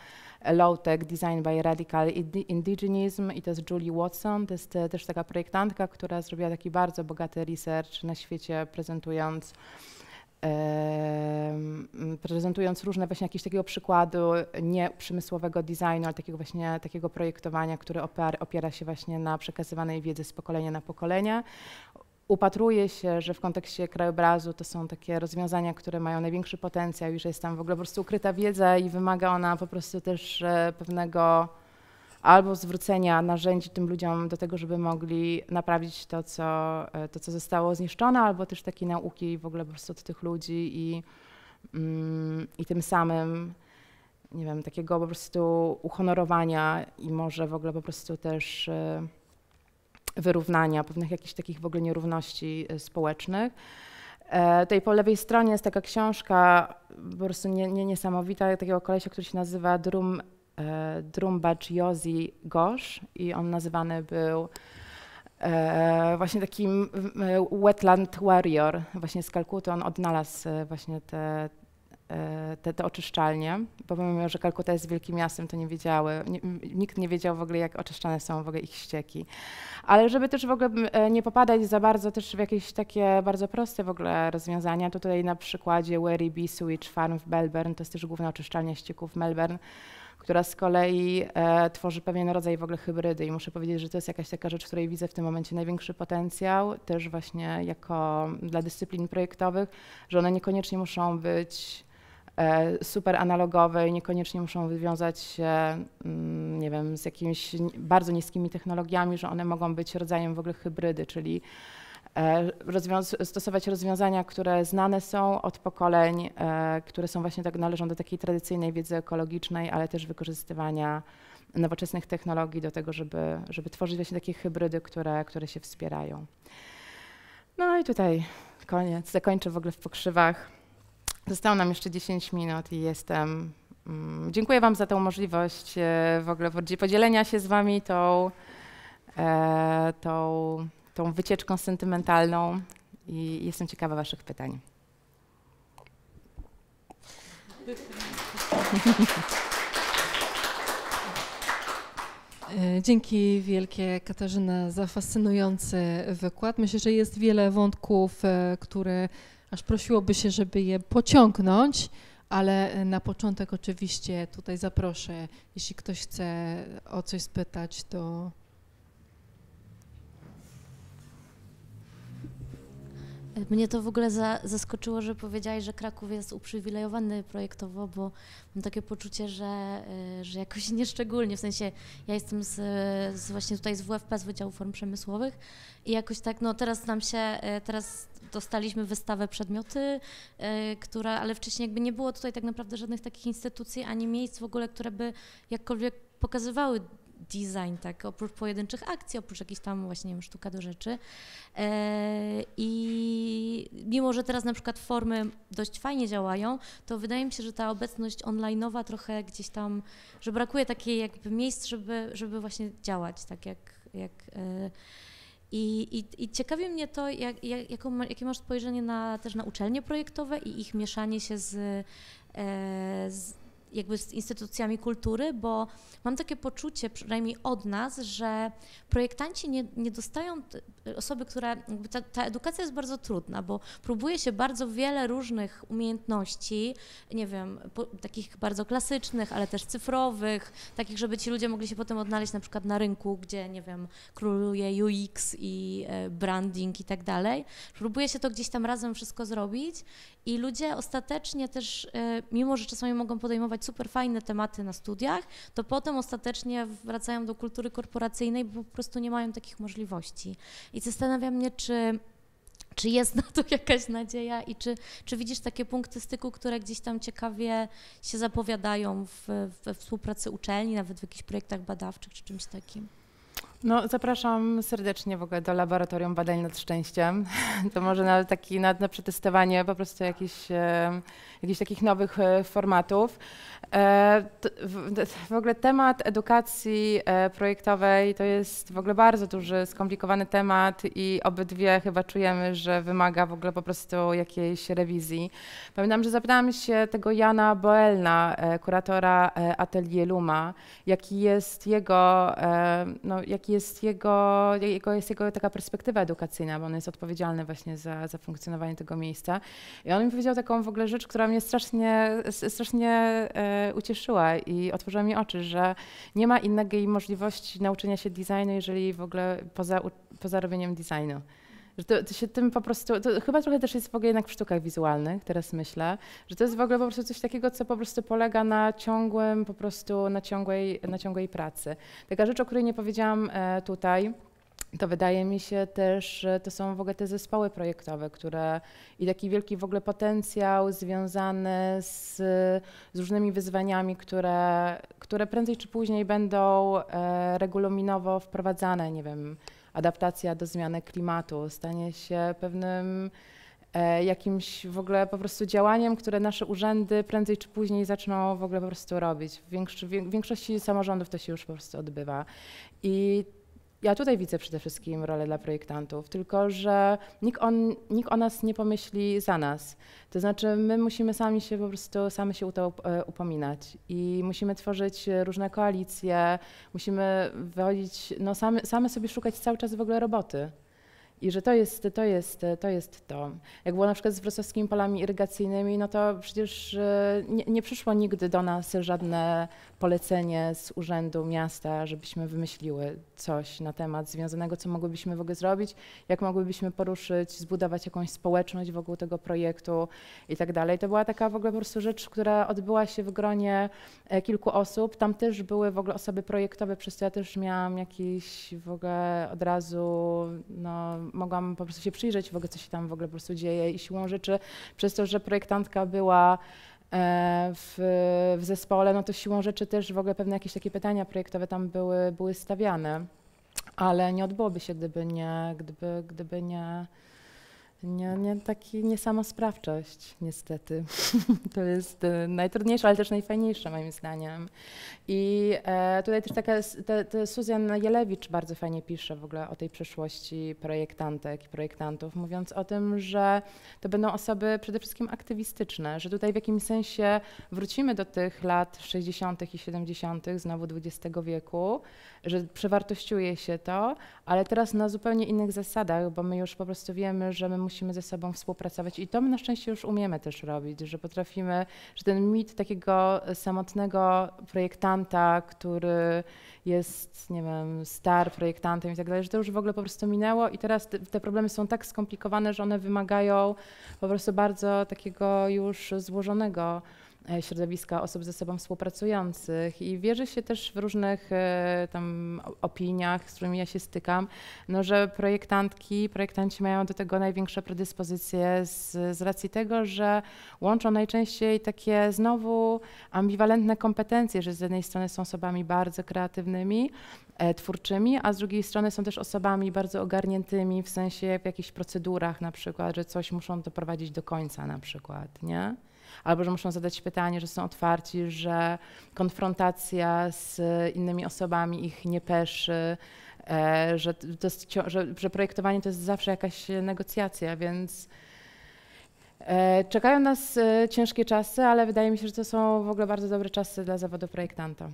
Low-Tech Design by Radical Indigenism i to jest Julie Watson, to jest e, też taka projektantka, która zrobiła taki bardzo bogaty research na świecie, prezentując prezentując różne właśnie jakieś takiego przykładu nie przemysłowego designu, ale takiego właśnie takiego projektowania, które opiera, opiera się właśnie na przekazywanej wiedzy z pokolenia na pokolenie. Upatruje się, że w kontekście krajobrazu to są takie rozwiązania, które mają największy potencjał i że jest tam w ogóle po prostu ukryta wiedza i wymaga ona po prostu też e, pewnego albo zwrócenia narzędzi tym ludziom do tego, żeby mogli naprawić to, co, e, to, co zostało zniszczone, albo też takiej nauki w ogóle po prostu od tych ludzi i, mm, i tym samym nie wiem, takiego po prostu uhonorowania i może w ogóle po prostu też e, wyrównania pewnych jakichś takich w ogóle nierówności e, społecznych. Tutaj po lewej stronie jest taka książka, po prostu nie, nie, niesamowita, takiego kolesia, który się nazywa Drum E, drumbacz Jozi Gosz i on nazywany był e, właśnie takim e, wetland warrior właśnie z Kalkuty. On odnalazł właśnie te, te, te oczyszczalnie, bo pomimo, że Kalkuta jest wielkim miastem, to nie wiedziały, nikt nie wiedział w ogóle, jak oczyszczane są w ogóle ich ścieki. Ale żeby też w ogóle nie popadać za bardzo też w jakieś takie bardzo proste w ogóle rozwiązania, to tutaj na przykładzie Werry Bee Farm w Melbourne, to jest też główna oczyszczalnia ścieków Melbourne, która z kolei e, tworzy pewien rodzaj w ogóle hybrydy. I muszę powiedzieć, że to jest jakaś taka rzecz, której widzę w tym momencie największy potencjał, też właśnie jako dla dyscyplin projektowych, że one niekoniecznie muszą być e, super analogowe i niekoniecznie muszą wywiązać się, mm, nie wiem, z jakimiś bardzo niskimi technologiami, że one mogą być rodzajem w ogóle hybrydy, czyli E, stosować rozwiązania, które znane są od pokoleń, e, które są właśnie tak, należą do takiej tradycyjnej wiedzy ekologicznej, ale też wykorzystywania nowoczesnych technologii do tego, żeby, żeby tworzyć właśnie takie hybrydy, które, które się wspierają. No i tutaj koniec, zakończę w ogóle w pokrzywach. Zostało nam jeszcze 10 minut i jestem. Mm, dziękuję Wam za tę możliwość e, w ogóle podzielenia się z Wami tą, tą tą wycieczką sentymentalną i jestem ciekawa Waszych pytań. E, dzięki wielkie Katarzyna za fascynujący wykład. Myślę, że jest wiele wątków, e, które aż prosiłoby się, żeby je pociągnąć, ale e, na początek oczywiście tutaj zaproszę, jeśli ktoś chce o coś spytać, to Mnie to w ogóle za, zaskoczyło, że powiedziałeś, że Kraków jest uprzywilejowany projektowo, bo mam takie poczucie, że, y, że jakoś nieszczególnie, w sensie ja jestem z, z właśnie tutaj z WFP, z Wydziału Form Przemysłowych i jakoś tak, no teraz nam się, y, teraz dostaliśmy wystawę przedmioty, y, która, ale wcześniej jakby nie było tutaj tak naprawdę żadnych takich instytucji ani miejsc w ogóle, które by jakkolwiek pokazywały design, tak, oprócz pojedynczych akcji, oprócz jakichś tam właśnie nie wiem, sztuka do rzeczy. E, I mimo, że teraz na przykład formy dość fajnie działają, to wydaje mi się, że ta obecność online'owa trochę gdzieś tam, że brakuje takiej jakby miejsc, żeby, żeby właśnie działać, tak jak, jak e, i, i, I ciekawi mnie to, jak, jak, jaką, jakie masz spojrzenie na, też na uczelnie projektowe i ich mieszanie się z, e, z jakby z instytucjami kultury, bo mam takie poczucie, przynajmniej od nas, że projektanci nie, nie dostają osoby, która. Ta, ta, edukacja jest bardzo trudna, bo próbuje się bardzo wiele różnych umiejętności, nie wiem, po, takich bardzo klasycznych, ale też cyfrowych, takich, żeby ci ludzie mogli się potem odnaleźć na przykład na rynku, gdzie, nie wiem, króluje UX i e, branding i tak dalej. Próbuje się to gdzieś tam razem wszystko zrobić i ludzie ostatecznie też, e, mimo że czasami mogą podejmować super fajne tematy na studiach, to potem ostatecznie wracają do kultury korporacyjnej, bo po prostu nie mają takich możliwości. I zastanawiam mnie, czy czy jest na to jakaś nadzieja i czy, czy widzisz takie punkty styku, które gdzieś tam ciekawie się zapowiadają w, we współpracy uczelni, nawet w jakichś projektach badawczych czy czymś takim? No, zapraszam serdecznie w ogóle do Laboratorium Badań nad Szczęściem. To może nawet taki, na, na przetestowanie po prostu jakieś. e, jakichś takich nowych e, formatów. E, w ogóle temat edukacji e, projektowej to jest w ogóle bardzo duży, skomplikowany temat i obydwie chyba czujemy, że wymaga w ogóle po prostu jakiejś rewizji. Pamiętam, że zapytałam się tego Jana Boelna, kuratora Atelier Luma, jaki jest jego, no, jaki jest jego, jego, jest jego taka perspektywa edukacyjna, bo on jest odpowiedzialny właśnie za, za funkcjonowanie tego miejsca. I on mi powiedział taką w ogóle rzecz, która mi mnie strasznie, strasznie e, ucieszyła i otworzyła mi oczy, że nie ma innej możliwości nauczenia się designu, jeżeli w ogóle poza, poza robieniem designu. Że to, to, się tym po prostu, to chyba trochę też jest w ogóle jednak w sztukach wizualnych, teraz myślę, że to jest w ogóle po prostu coś takiego, co po prostu polega na ciągłym, po prostu na ciągłej, na ciągłej pracy. Taka rzecz, o której nie powiedziałam e, tutaj, to wydaje mi się też, że to są w ogóle te zespoły projektowe, które i taki wielki w ogóle potencjał związany z, z różnymi wyzwaniami, które, które prędzej czy później będą e, regulaminowo wprowadzane, nie wiem, adaptacja do zmiany klimatu stanie się pewnym e, jakimś w ogóle po prostu działaniem, które nasze urzędy prędzej czy później zaczną w ogóle po prostu robić. W, większości, w większości samorządów to się już po prostu odbywa. I ja tutaj widzę przede wszystkim rolę dla projektantów, tylko że nikt, on, nikt o nas nie pomyśli za nas. To znaczy my musimy sami się po prostu, sami się to e, upominać i musimy tworzyć różne koalicje, musimy wychodzić, no same, same sobie szukać cały czas w ogóle roboty. I że to jest, to jest, to jest to. Jak było na przykład z wrocławskimi polami irygacyjnymi, no to przecież e, nie, nie przyszło nigdy do nas żadne polecenie z urzędu miasta, żebyśmy wymyśliły coś na temat związanego, co mogłybyśmy w ogóle zrobić, jak mogłybyśmy poruszyć, zbudować jakąś społeczność wokół tego projektu i tak dalej. To była taka w ogóle po prostu rzecz, która odbyła się w gronie e, kilku osób. Tam też były w ogóle osoby projektowe, przez co ja też miałam jakiś w ogóle od razu, no, mogłam po prostu się przyjrzeć w ogóle, co się tam w ogóle po prostu dzieje i siłą rzeczy, przez to, że projektantka była E, w, w zespole, no to siłą rzeczy też w ogóle pewne jakieś takie pytania projektowe tam były, były stawiane, ale nie odbyłoby się, gdyby nie, gdyby, gdyby nie nie, nie, taki niesamosprawczość, niestety. to jest e, najtrudniejsze, ale też najfajniejsze moim zdaniem. I e, tutaj też taka, te, te Jelewicz bardzo fajnie pisze w ogóle o tej przyszłości projektantek i projektantów, mówiąc o tym, że to będą osoby przede wszystkim aktywistyczne, że tutaj w jakimś sensie wrócimy do tych lat 60. i 70., znowu XX wieku, że przewartościuje się to, ale teraz na zupełnie innych zasadach, bo my już po prostu wiemy, że my musimy musimy ze sobą współpracować i to my na szczęście już umiemy też robić, że potrafimy, że ten mit takiego samotnego projektanta, który jest, nie wiem, star projektantem i tak dalej, że to już w ogóle po prostu minęło i teraz te, te problemy są tak skomplikowane, że one wymagają po prostu bardzo takiego już złożonego E, środowiska osób ze sobą współpracujących i wierzy się też w różnych e, tam opiniach, z którymi ja się stykam, no, że projektantki, projektanci mają do tego największe predyspozycje z, z racji tego, że łączą najczęściej takie znowu ambiwalentne kompetencje, że z jednej strony są osobami bardzo kreatywnymi, e, twórczymi, a z drugiej strony są też osobami bardzo ogarniętymi w sensie w jakichś procedurach na przykład, że coś muszą doprowadzić do końca na przykład, nie? albo że muszą zadać pytanie, że są otwarci, że konfrontacja z innymi osobami ich nie peszy, e, że, jest, że, że projektowanie to jest zawsze jakaś negocjacja, więc. E, czekają nas e, ciężkie czasy, ale wydaje mi się, że to są w ogóle bardzo dobre czasy dla zawodu projektanta.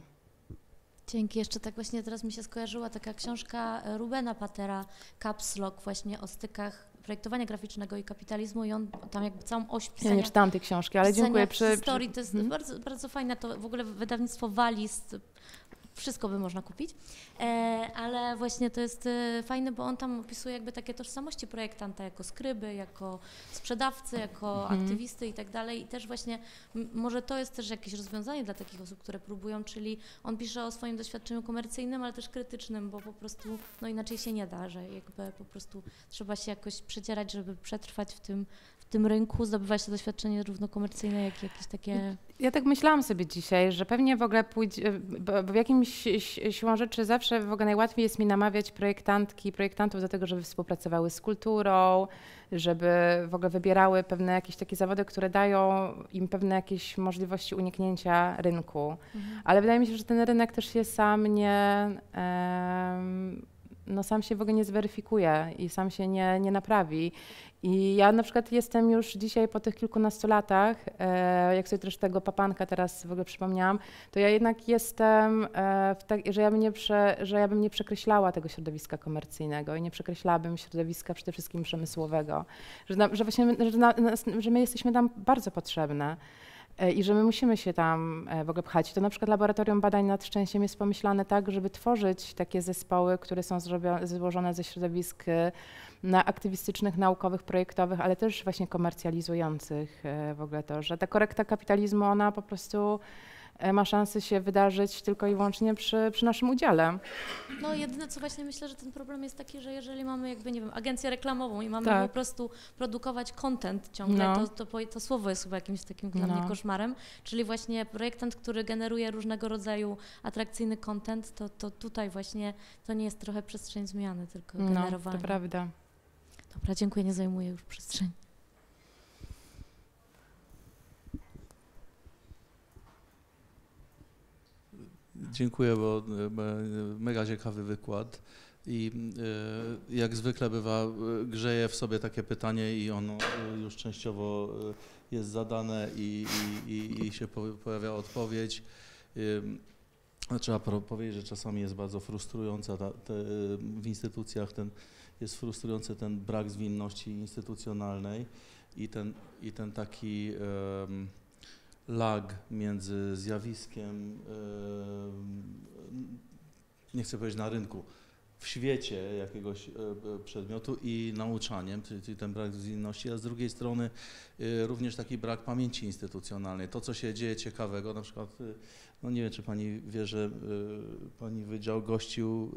Dzięki. Jeszcze tak właśnie teraz mi się skojarzyła taka książka Rubena Patera, Caps Lock, właśnie o stykach projektowania graficznego i kapitalizmu i on tam jakby całą oś pisania... Ja nie czytałam tej książki, ale dziękuję. Przy, historii, to jest hmm? bardzo, bardzo fajne, to w ogóle wydawnictwo Walis wszystko by można kupić, e, ale właśnie to jest e, fajne, bo on tam opisuje jakby takie tożsamości projektanta jako skryby, jako sprzedawcy, jako mhm. aktywisty i tak dalej i też właśnie może to jest też jakieś rozwiązanie dla takich osób, które próbują, czyli on pisze o swoim doświadczeniu komercyjnym, ale też krytycznym, bo po prostu no inaczej się nie da, że jakby po prostu trzeba się jakoś przecierać, żeby przetrwać w tym tym rynku zdobywać to doświadczenie równo komercyjne, jak jakieś takie... Ja tak myślałam sobie dzisiaj, że pewnie w ogóle pójdzie, bo, w jakimś siłą rzeczy zawsze w ogóle najłatwiej jest mi namawiać projektantki, projektantów do tego, żeby współpracowały z kulturą, żeby w ogóle wybierały pewne jakieś takie zawody, które dają im pewne jakieś możliwości uniknięcia rynku. Mhm. Ale wydaje mi się, że ten rynek też się sam nie... Um, no sam się w ogóle nie zweryfikuje i sam się nie, nie naprawi. I ja na przykład jestem już dzisiaj po tych kilkunastu latach, e, jak sobie też tego papanka teraz w ogóle przypomniałam, to ja jednak jestem, e, te, tak, że, ja bym nie prze, że ja bym nie przekreślała tego środowiska komercyjnego i nie przekreślałabym środowiska przede wszystkim przemysłowego, że, na, że właśnie, że, na, że my jesteśmy tam bardzo potrzebne. E, i że my musimy się tam e, w ogóle pchać. To na przykład Laboratorium Badań nad Szczęściem jest pomyślane tak, żeby tworzyć takie zespoły, które są złożone ze środowisk e, na aktywistycznych, naukowych, projektowych, ale też właśnie komercjalizujących w ogóle to, że ta korekta kapitalizmu, ona po prostu E, ma szansę się wydarzyć tylko i wyłącznie przy, przy naszym udziale. No jedyne co właśnie myślę, że ten problem jest taki, że jeżeli mamy jakby, nie wiem, agencję reklamową i mamy tak. po prostu produkować content ciągle, no. to, to, to, słowo jest chyba jakimś takim dla mnie no. koszmarem, czyli właśnie projektant, który generuje różnego rodzaju atrakcyjny content, to, to tutaj właśnie to nie jest trochę przestrzeń zmiany, tylko no, to prawda. Dobra, dziękuję, nie zajmuję już przestrzeni. Dziękuję, bo mega ciekawy wykład. I e, jak zwykle bywa, e, grzeje w sobie takie pytanie i ono e, już częściowo jest zadane i, i, i, i się pojawia odpowiedź. Trzeba powiedzieć, że czasami jest bardzo frustrująca ta, te, w instytucjach ten, jest frustrujący ten brak zwinności instytucjonalnej i ten, i ten taki lag między zjawiskiem, nie chcę powiedzieć na rynku, w świecie jakiegoś e, e, przedmiotu i nauczaniem, czyli ten brak zwinności, a z drugiej strony e, również taki brak pamięci instytucjonalnej. To, co się dzieje ciekawego, na przykład, no nie wiem, czy pani wie, że pani wydział gościł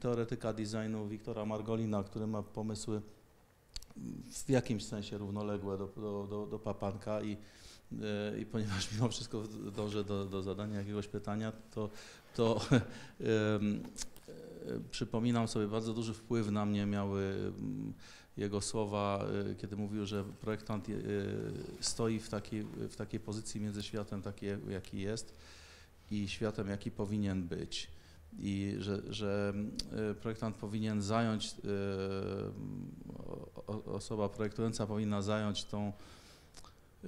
teoretyka designu Wiktora Margolina, który ma pomysły w jakimś sensie równoległe do, do, do, do papanka i, e, i ponieważ mimo wszystko dążę do, do zadania jakiegoś pytania, to, to e, przypominam sobie, bardzo duży wpływ na mnie miały mm, jego słowa, e, kiedy mówił, że projektant stoi w takiej, w takiej pozycji między światem, takie, jaki jest, i światem, jaki powinien być i że, że e, projektant powinien zająć, e, osoba projektująca powinna zająć tą e,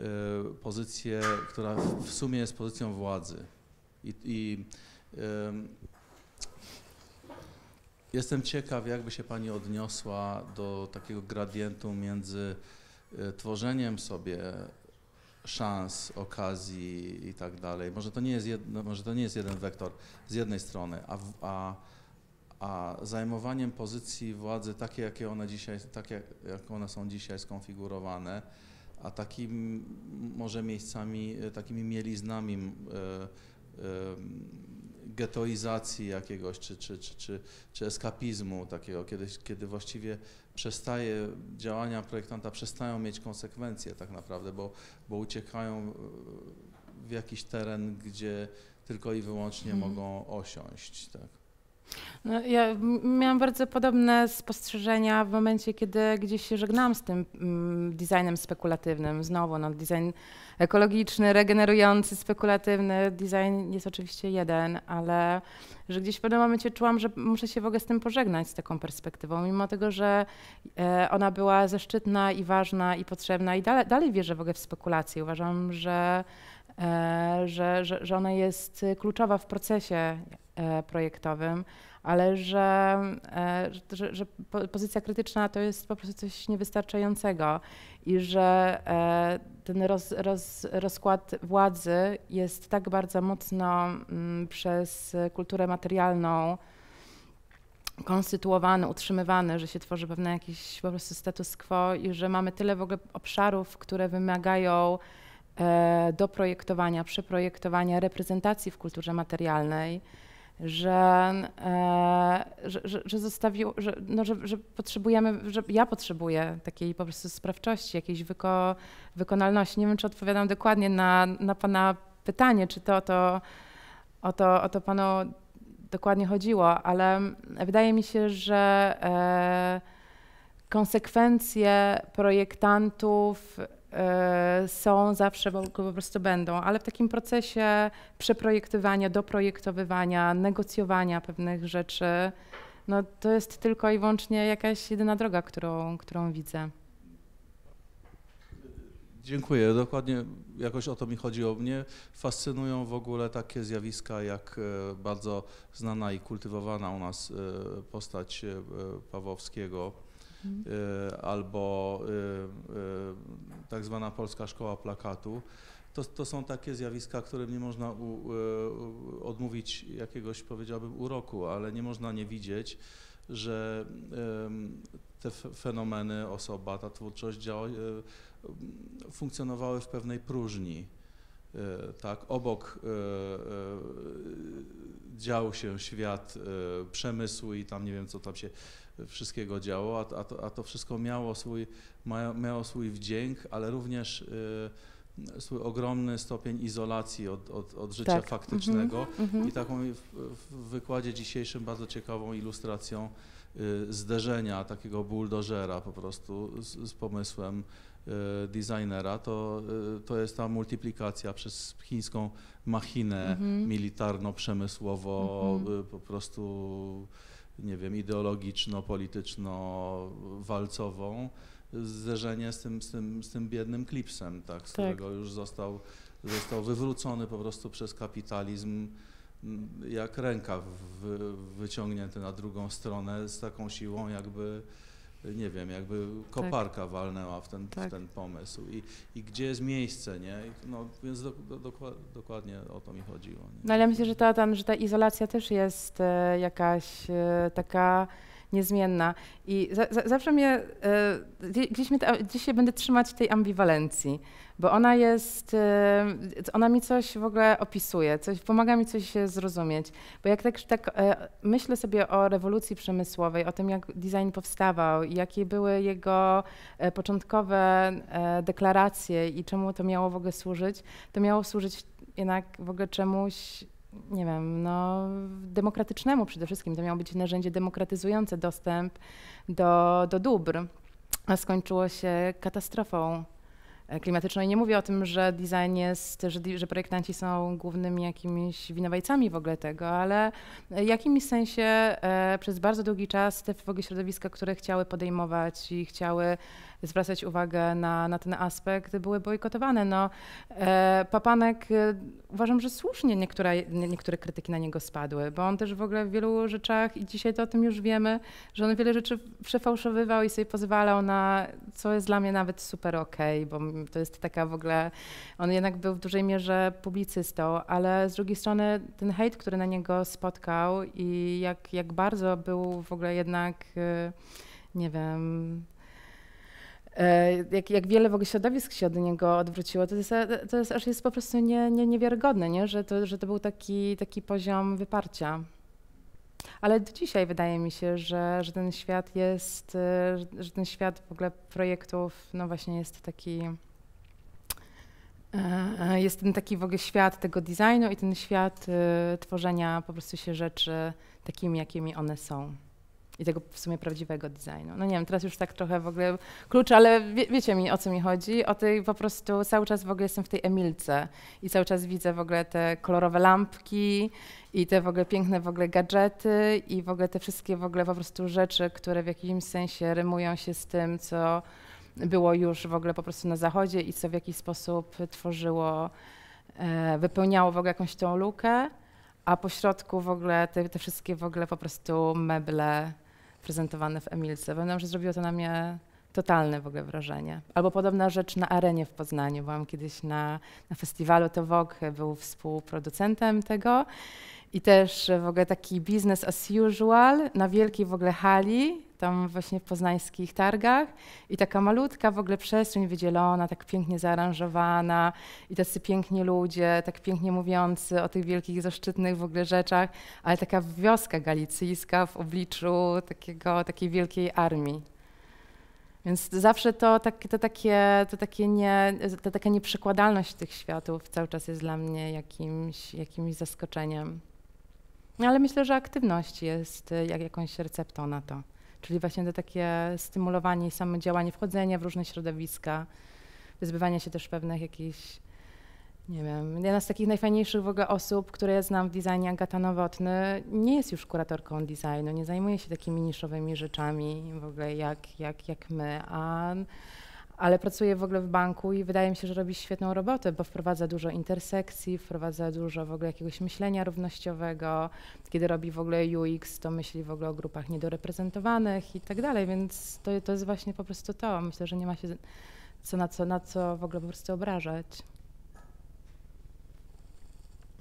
pozycję, która w sumie jest pozycją władzy. I, i Jestem ciekaw, jakby się Pani odniosła do takiego gradientu między tworzeniem sobie szans, okazji i tak dalej. Może to nie jest, jedno, może to nie jest jeden wektor z jednej strony, a, a, a zajmowaniem pozycji władzy takie, jakie one dzisiaj, takie, jak one są dzisiaj skonfigurowane, a takim może miejscami, e, takimi mieliznami y, y, getoizacji jakiegoś, czy, czy, czy, czy, czy eskapizmu takiego, kiedy, kiedy właściwie przestaje, działania projektanta przestają mieć konsekwencje tak naprawdę, bo, bo uciekają e, w jakiś teren, gdzie tylko i wyłącznie hmm. mogą osiąść. Tak. No, ja miałam bardzo podobne spostrzeżenia w momencie, kiedy gdzieś się żegnałam z tym mm, designem spekulatywnym. Znowu, no, design ekologiczny, regenerujący, spekulatywny. Design jest oczywiście jeden, ale że gdzieś w pewnym momencie czułam, że muszę się w ogóle z tym pożegnać, z taką perspektywą, mimo tego, że e, ona była zaszczytna i ważna i potrzebna i dalej, dalej wierzę w ogóle w spekulację. Uważam, że e, że, że, że ona jest y, kluczowa w procesie E, projektowym, ale że, e, że, że, pozycja krytyczna to jest po prostu coś niewystarczającego i że e, ten roz, roz, rozkład władzy jest tak bardzo mocno mm, przez kulturę materialną konstytuowany, utrzymywany, że się tworzy pewne jakieś po prostu status quo i że mamy tyle w ogóle obszarów, które wymagają doprojektowania, przeprojektowania reprezentacji w kulturze materialnej, że, e, że, że, że, zostawił, że, no, że, że, potrzebujemy, że ja potrzebuję takiej po prostu sprawczości, jakiejś wyko, wykonalności. Nie wiem, czy odpowiadam dokładnie na, na Pana pytanie, czy to, to, o to o to Panu dokładnie chodziło, ale wydaje mi się, że e, konsekwencje projektantów E, są zawsze, bo po prostu będą, ale w takim procesie przeprojektywania, doprojektowywania, negocjowania pewnych rzeczy, no to jest tylko i wyłącznie jakaś jedyna droga, którą, którą widzę. Dziękuję. Dokładnie jakoś o to mi o Mnie fascynują w ogóle takie zjawiska jak e, bardzo znana i kultywowana u nas e, postać Pawłowskiego Y, albo y, y, tak zwana Polska Szkoła Plakatu. To, to są takie zjawiska, którym nie można u, u, odmówić jakiegoś, powiedziałbym, uroku, ale nie można nie widzieć, że te fenomeny, osoba, ta twórczość działa, funkcjonowały w pewnej próżni. Tak, obok dział się świat przemysłu i tam nie wiem, co tam się wszystkiego działo, a, to, a to, wszystko miało swój, miało swój wdzięk, ale również y, swój ogromny stopień izolacji od, od, od życia tak. faktycznego mm -hmm. i taką w, w, wykładzie dzisiejszym bardzo ciekawą ilustracją y, zderzenia takiego buldożera po prostu z, z pomysłem y, designera, to, to jest ta multiplikacja przez chińską machinę mm -hmm. militarno-przemysłowo mm -hmm. po prostu nie wiem, ideologiczno-polityczno-walcową, zderzenie z tym, z tym, z tym biednym klipsem, tak, z tak. którego już został, został wywrócony po prostu przez kapitalizm mm, jak ręka wyciągnięty na drugą stronę z taką siłą, jakby nie wiem, jakby tak. koparka tak. walnęła w ten, tak. w ten pomysł I, i gdzie jest miejsce, nie? No, więc do, do, do, dokładnie o to mi chodziło. Nie? No ale ja myślę, że ta, tam, że ta izolacja też jest e, jakaś e, taka niezmienna i za, za, zawsze mnie, e, gdzieś, mnie ta, gdzieś się będę trzymać tej ambiwalencji, bo ona jest, y, ona mi coś w ogóle opisuje, coś, pomaga mi coś zrozumieć. Bo jak tak, tak e, myślę sobie o rewolucji przemysłowej, o tym jak design powstawał, jakie były jego e, początkowe e, deklaracje i czemu to miało w ogóle służyć, to miało służyć jednak w ogóle czemuś, nie wiem, no, demokratycznemu przede wszystkim. To miało być narzędzie demokratyzujące dostęp do, do dóbr, a skończyło się katastrofą E, klimatyczną. I nie mówię o tym, że design jest, że, że projektanci są głównymi jakimiś winowajcami w ogóle tego, ale w jakimś sensie e, przez bardzo długi czas te w ogóle środowiska, które chciały podejmować i chciały zwracać uwagę na, na ten aspekt, były bojkotowane. No, e, Papanek e, uważam, że słusznie niektóre, niektóre krytyki na niego spadły, bo on też w ogóle w wielu rzeczach, i dzisiaj to o tym już wiemy, że on wiele rzeczy przefałszowywał i sobie pozwalał na, co jest dla mnie nawet super okej, okay, bo to jest taka w ogóle, on jednak był w dużej mierze publicystą, ale z drugiej strony ten hejt, który na niego spotkał i jak, jak bardzo był w ogóle jednak, e, nie wiem, E, jak, jak wiele w ogóle środowisk się od niego odwróciło, to jest, to jest aż jest po prostu nie, nie, niewiarygodne, nie? Że, to, że to był taki, taki poziom wyparcia. Ale do dzisiaj wydaje mi się, że, że ten świat jest, e, że ten świat w ogóle projektów, no właśnie jest taki, e, jest ten taki w ogóle świat tego designu i ten świat tworzenia po prostu się rzeczy takimi, jakimi one są i tego w sumie prawdziwego designu. No nie wiem, teraz już tak trochę w ogóle klucz, ale wie, wiecie mi o co mi chodzi. O tej po prostu cały czas w ogóle jestem w tej Emilce i cały czas widzę w ogóle te kolorowe lampki i te w ogóle piękne w ogóle gadżety i w ogóle te wszystkie w ogóle po prostu rzeczy, które w jakimś sensie rymują się z tym, co było już w ogóle po prostu na zachodzie i co w jakiś sposób tworzyło, e, wypełniało w ogóle jakąś tą lukę. A po środku w ogóle te, te wszystkie w ogóle po prostu meble, prezentowane w Emilce. Pamiętam, że zrobiło to na mnie totalne w ogóle wrażenie. Albo podobna rzecz na arenie w Poznaniu. Byłam kiedyś na, na festiwalu Towok, był współproducentem tego i też w ogóle taki business as usual na wielkiej w ogóle hali, tam właśnie poznańskich targach i taka malutka w ogóle przestrzeń wydzielona, tak pięknie zaaranżowana i tacy pięknie ludzie, tak pięknie mówiący o tych wielkich, zaszczytnych w ogóle rzeczach, ale taka wioska galicyjska w obliczu takiego, takiej wielkiej armii. Więc zawsze to, tak, to, takie, to takie nie, to taka nieprzekładalność tych światów cały czas jest dla mnie jakimś, jakimś zaskoczeniem. No, ale myślę, że aktywność jest jakąś receptą na to. Czyli właśnie to takie stymulowanie i działanie, wchodzenie w różne środowiska, wyzbywanie się też pewnych jakichś, nie wiem, jedna z takich najfajniejszych w ogóle osób, które ja znam w designie, Agata Nowotny, nie jest już kuratorką designu, nie zajmuje się takimi niszowymi rzeczami w ogóle jak, jak, jak my, a ale pracuje w ogóle w banku i wydaje mi się, że robi świetną robotę, bo wprowadza dużo intersekcji, wprowadza dużo w ogóle jakiegoś myślenia równościowego. Kiedy robi w ogóle UX, to myśli w ogóle o grupach niedoreprezentowanych i tak dalej, więc to, to jest właśnie po prostu to. Myślę, że nie ma się co na co, na co w ogóle po prostu obrażać.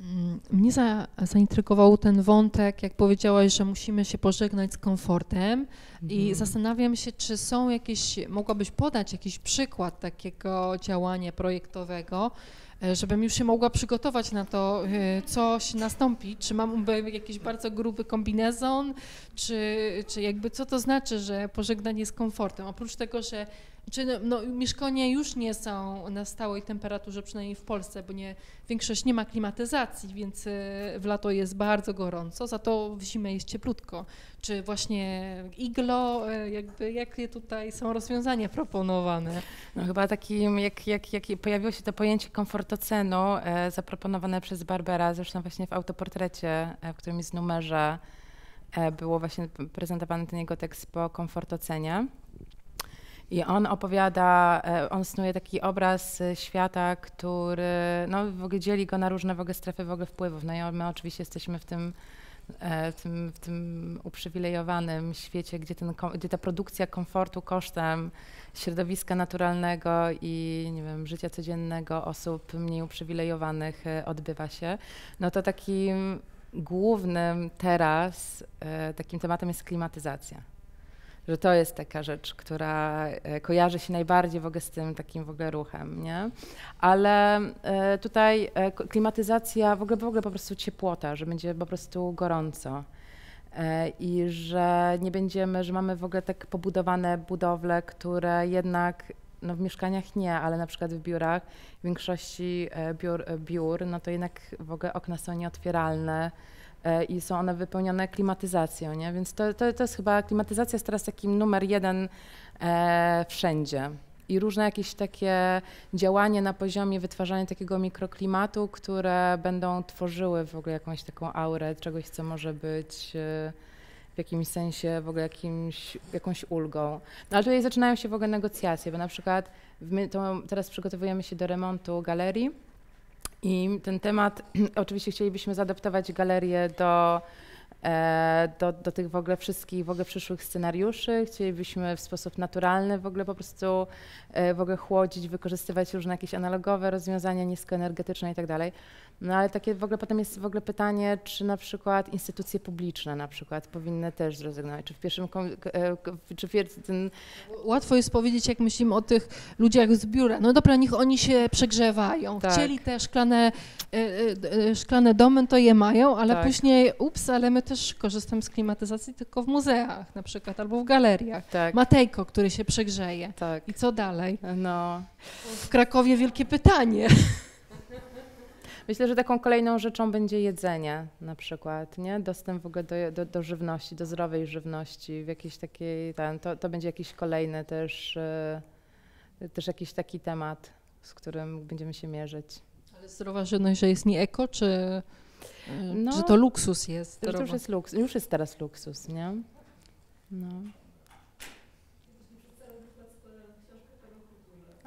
Mm, mnie za, zaintrygował ten wątek, jak powiedziałaś, że musimy się pożegnać z komfortem mhm. i zastanawiam się, czy są jakieś, mogłabyś podać jakiś przykład takiego działania projektowego, e, żebym już się mogła przygotować na to, e, co się nastąpi, czy mam jakiś bardzo gruby kombinezon, czy, czy jakby co to znaczy, że pożegnanie z komfortem, oprócz tego, że czy znaczy, no, no, mieszkania już nie są na stałej temperaturze, przynajmniej w Polsce, bo nie, większość nie ma klimatyzacji, więc y, w lato jest bardzo gorąco, za to w zimę jest cieplutko. Czy właśnie iglo, y, jakby, jakie tutaj są rozwiązania proponowane? No, chyba takim, jak, jak, jak pojawiło się to pojęcie komfortocenu e, zaproponowane przez Barbera, zresztą właśnie w autoportrecie, e, w którym jest numerze, e, było właśnie prezentowany ten jego tekst po komfortocenie. I on opowiada, e, on snuje taki obraz e, świata, który no, w ogóle dzieli go na różne w ogóle strefy w ogóle wpływów. No i my oczywiście jesteśmy w tym, e, w tym, w tym uprzywilejowanym świecie, gdzie, ten, gdzie ta produkcja komfortu kosztem środowiska naturalnego i nie wiem, życia codziennego osób mniej uprzywilejowanych odbywa się, no to takim głównym teraz takim tematem jest klimatyzacja że to jest taka rzecz, która e, kojarzy się najbardziej w ogóle z tym takim w ogóle ruchem, nie? Ale e, tutaj e, klimatyzacja, w ogóle, w ogóle po prostu ciepłota, że będzie po prostu gorąco i że nie będziemy, że mamy w ogóle tak pobudowane budowle, które jednak no w mieszkaniach nie, ale na przykład w biurach, w większości biur, biur no to jednak w ogóle okna są nieotwieralne, E, i są one wypełnione klimatyzacją, nie? więc to, to, to jest chyba, klimatyzacja jest teraz takim numer jeden e, wszędzie. I różne jakieś takie działanie na poziomie wytwarzania takiego mikroklimatu, które będą tworzyły w ogóle jakąś taką aurę, czegoś, co może być e, w jakimś sensie w ogóle jakimś, jakąś ulgą. No ale tutaj zaczynają się w ogóle negocjacje, bo na przykład my to, teraz przygotowujemy się do remontu galerii, i ten temat, oczywiście chcielibyśmy zaadaptować galerię do E, do, do tych w ogóle wszystkich w ogóle przyszłych scenariuszy. Chcielibyśmy w sposób naturalny w ogóle po prostu e, w ogóle chłodzić, wykorzystywać różne jakieś analogowe rozwiązania niskoenergetyczne i tak dalej. No ale takie w ogóle potem jest w ogóle pytanie, czy na przykład instytucje publiczne na przykład powinny też zrezygnować, czy w pierwszym, e, czy w ten... Łatwo jest powiedzieć, jak myślimy o tych ludziach z biura. No dobra, niech oni się przegrzewają. Tak. Chcieli te szklane, szklane domy, to je mają, ale tak. później ups, ale my też korzystam z klimatyzacji tylko w muzeach na przykład albo w galeriach. Tak. Matejko, który się przegrzeje. Tak. I co dalej? No. W Krakowie wielkie pytanie. Myślę, że taką kolejną rzeczą będzie jedzenie na przykład, nie? Dostęp w ogóle do, do, do żywności, do zdrowej żywności, w jakiejś takiej, to, to będzie jakiś kolejny też, yy, też jakiś taki temat, z którym będziemy się mierzyć. Ale zdrowa żywność, że jest nie eko, czy no, że to no. luksus jest. To już jest luksus, już jest teraz luksus, nie? No.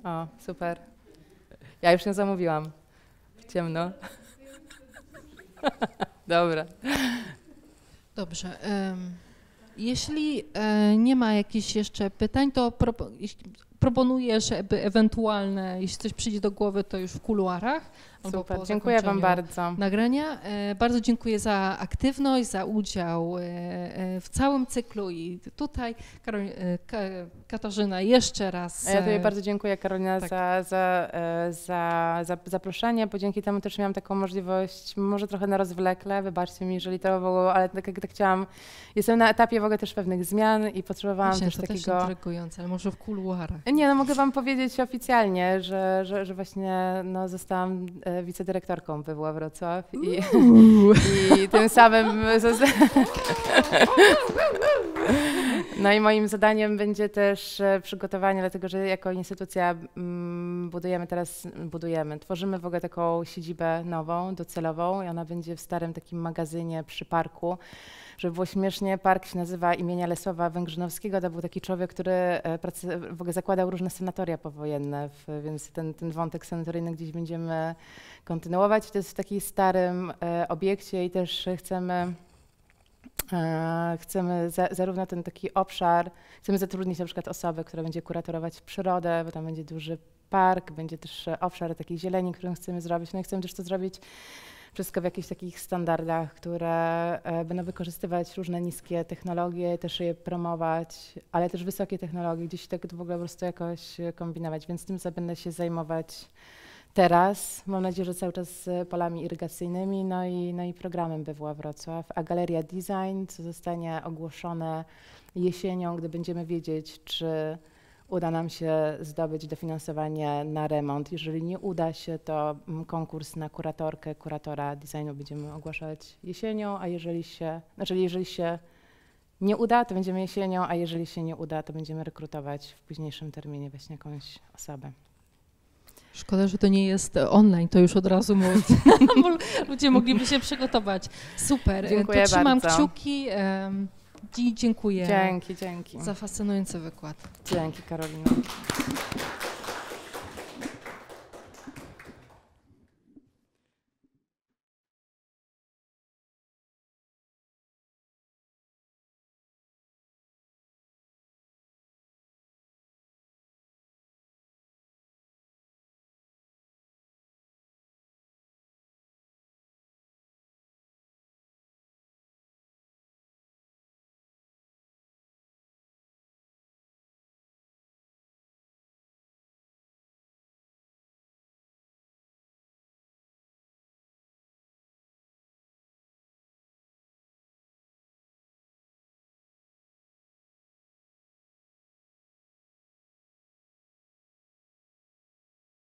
O, super. Ja już nie zamówiłam. W ciemno. Dobra. Dobrze. Jeśli e, nie ma jakichś jeszcze pytań, to proponujesz ewentualne, jeśli coś przyjdzie do głowy, to już w kuluarach. Super, dziękuję Wam bardzo. Nagrania. E, bardzo dziękuję za aktywność, za udział e, e, w całym cyklu i tutaj Karol, Katarzyna jeszcze raz. Ja tutaj bardzo dziękuję Karolina tak. za, za, za, za zaproszenie, bo dzięki temu też miałam taką możliwość, może trochę na rozwlekle, wybaczcie mi, jeżeli to było, ale tak jak tak chciałam, jestem na etapie w ogóle też pewnych zmian i potrzebowałam Właśnie, też to takiego... Też intrygujące, ale może w kuluarach. Nie, no mogę Wam powiedzieć oficjalnie, że, że, że właśnie no, zostałam e, wicedyrektorką PWA Wrocław i, i tym samym... No i moim zadaniem będzie też e, przygotowanie, dlatego że jako instytucja mm, budujemy teraz, budujemy, tworzymy w ogóle taką siedzibę nową, docelową i ona będzie w starym takim magazynie przy parku żeby było śmiesznie, park się nazywa imienia Lesława Węgrzynowskiego. To był taki człowiek, który e, w ogóle zakładał różne sanatoria powojenne, więc ten, ten wątek sanatoryjny gdzieś będziemy kontynuować. To jest w takim starym e, obiekcie i też chcemy e, Chcemy za, zarówno ten taki obszar, chcemy zatrudnić na przykład osobę, która będzie kuratorować przyrodę, bo tam będzie duży park, będzie też obszar takiej zieleni, którą chcemy zrobić. No i chcemy też to zrobić wszystko w jakichś takich standardach, które e, będą wykorzystywać różne niskie technologie, też je promować, ale też wysokie technologie, gdzieś tak to w ogóle po prostu jakoś e, kombinować, więc tym będę się zajmować teraz. Mam nadzieję, że cały czas z polami irygacyjnymi, no i, no i programem BWA Wrocław. A Galeria Design, co zostanie ogłoszone jesienią, gdy będziemy wiedzieć, czy uda nam się zdobyć dofinansowanie na remont. Jeżeli nie uda się, to mm, konkurs na kuratorkę, kuratora designu będziemy ogłaszać jesienią, a jeżeli się, znaczy jeżeli się nie uda, to będziemy jesienią, a jeżeli się nie uda, to będziemy rekrutować w późniejszym terminie właśnie jakąś osobę. Szkoda, że to nie jest online, to już od razu ludzie mogliby się przygotować. Super, e, Dziękuję to trzymam bardzo. kciuki dziękuję. Dzięki, dzięki. Za fascynujący wykład. Dzięki, Karolina.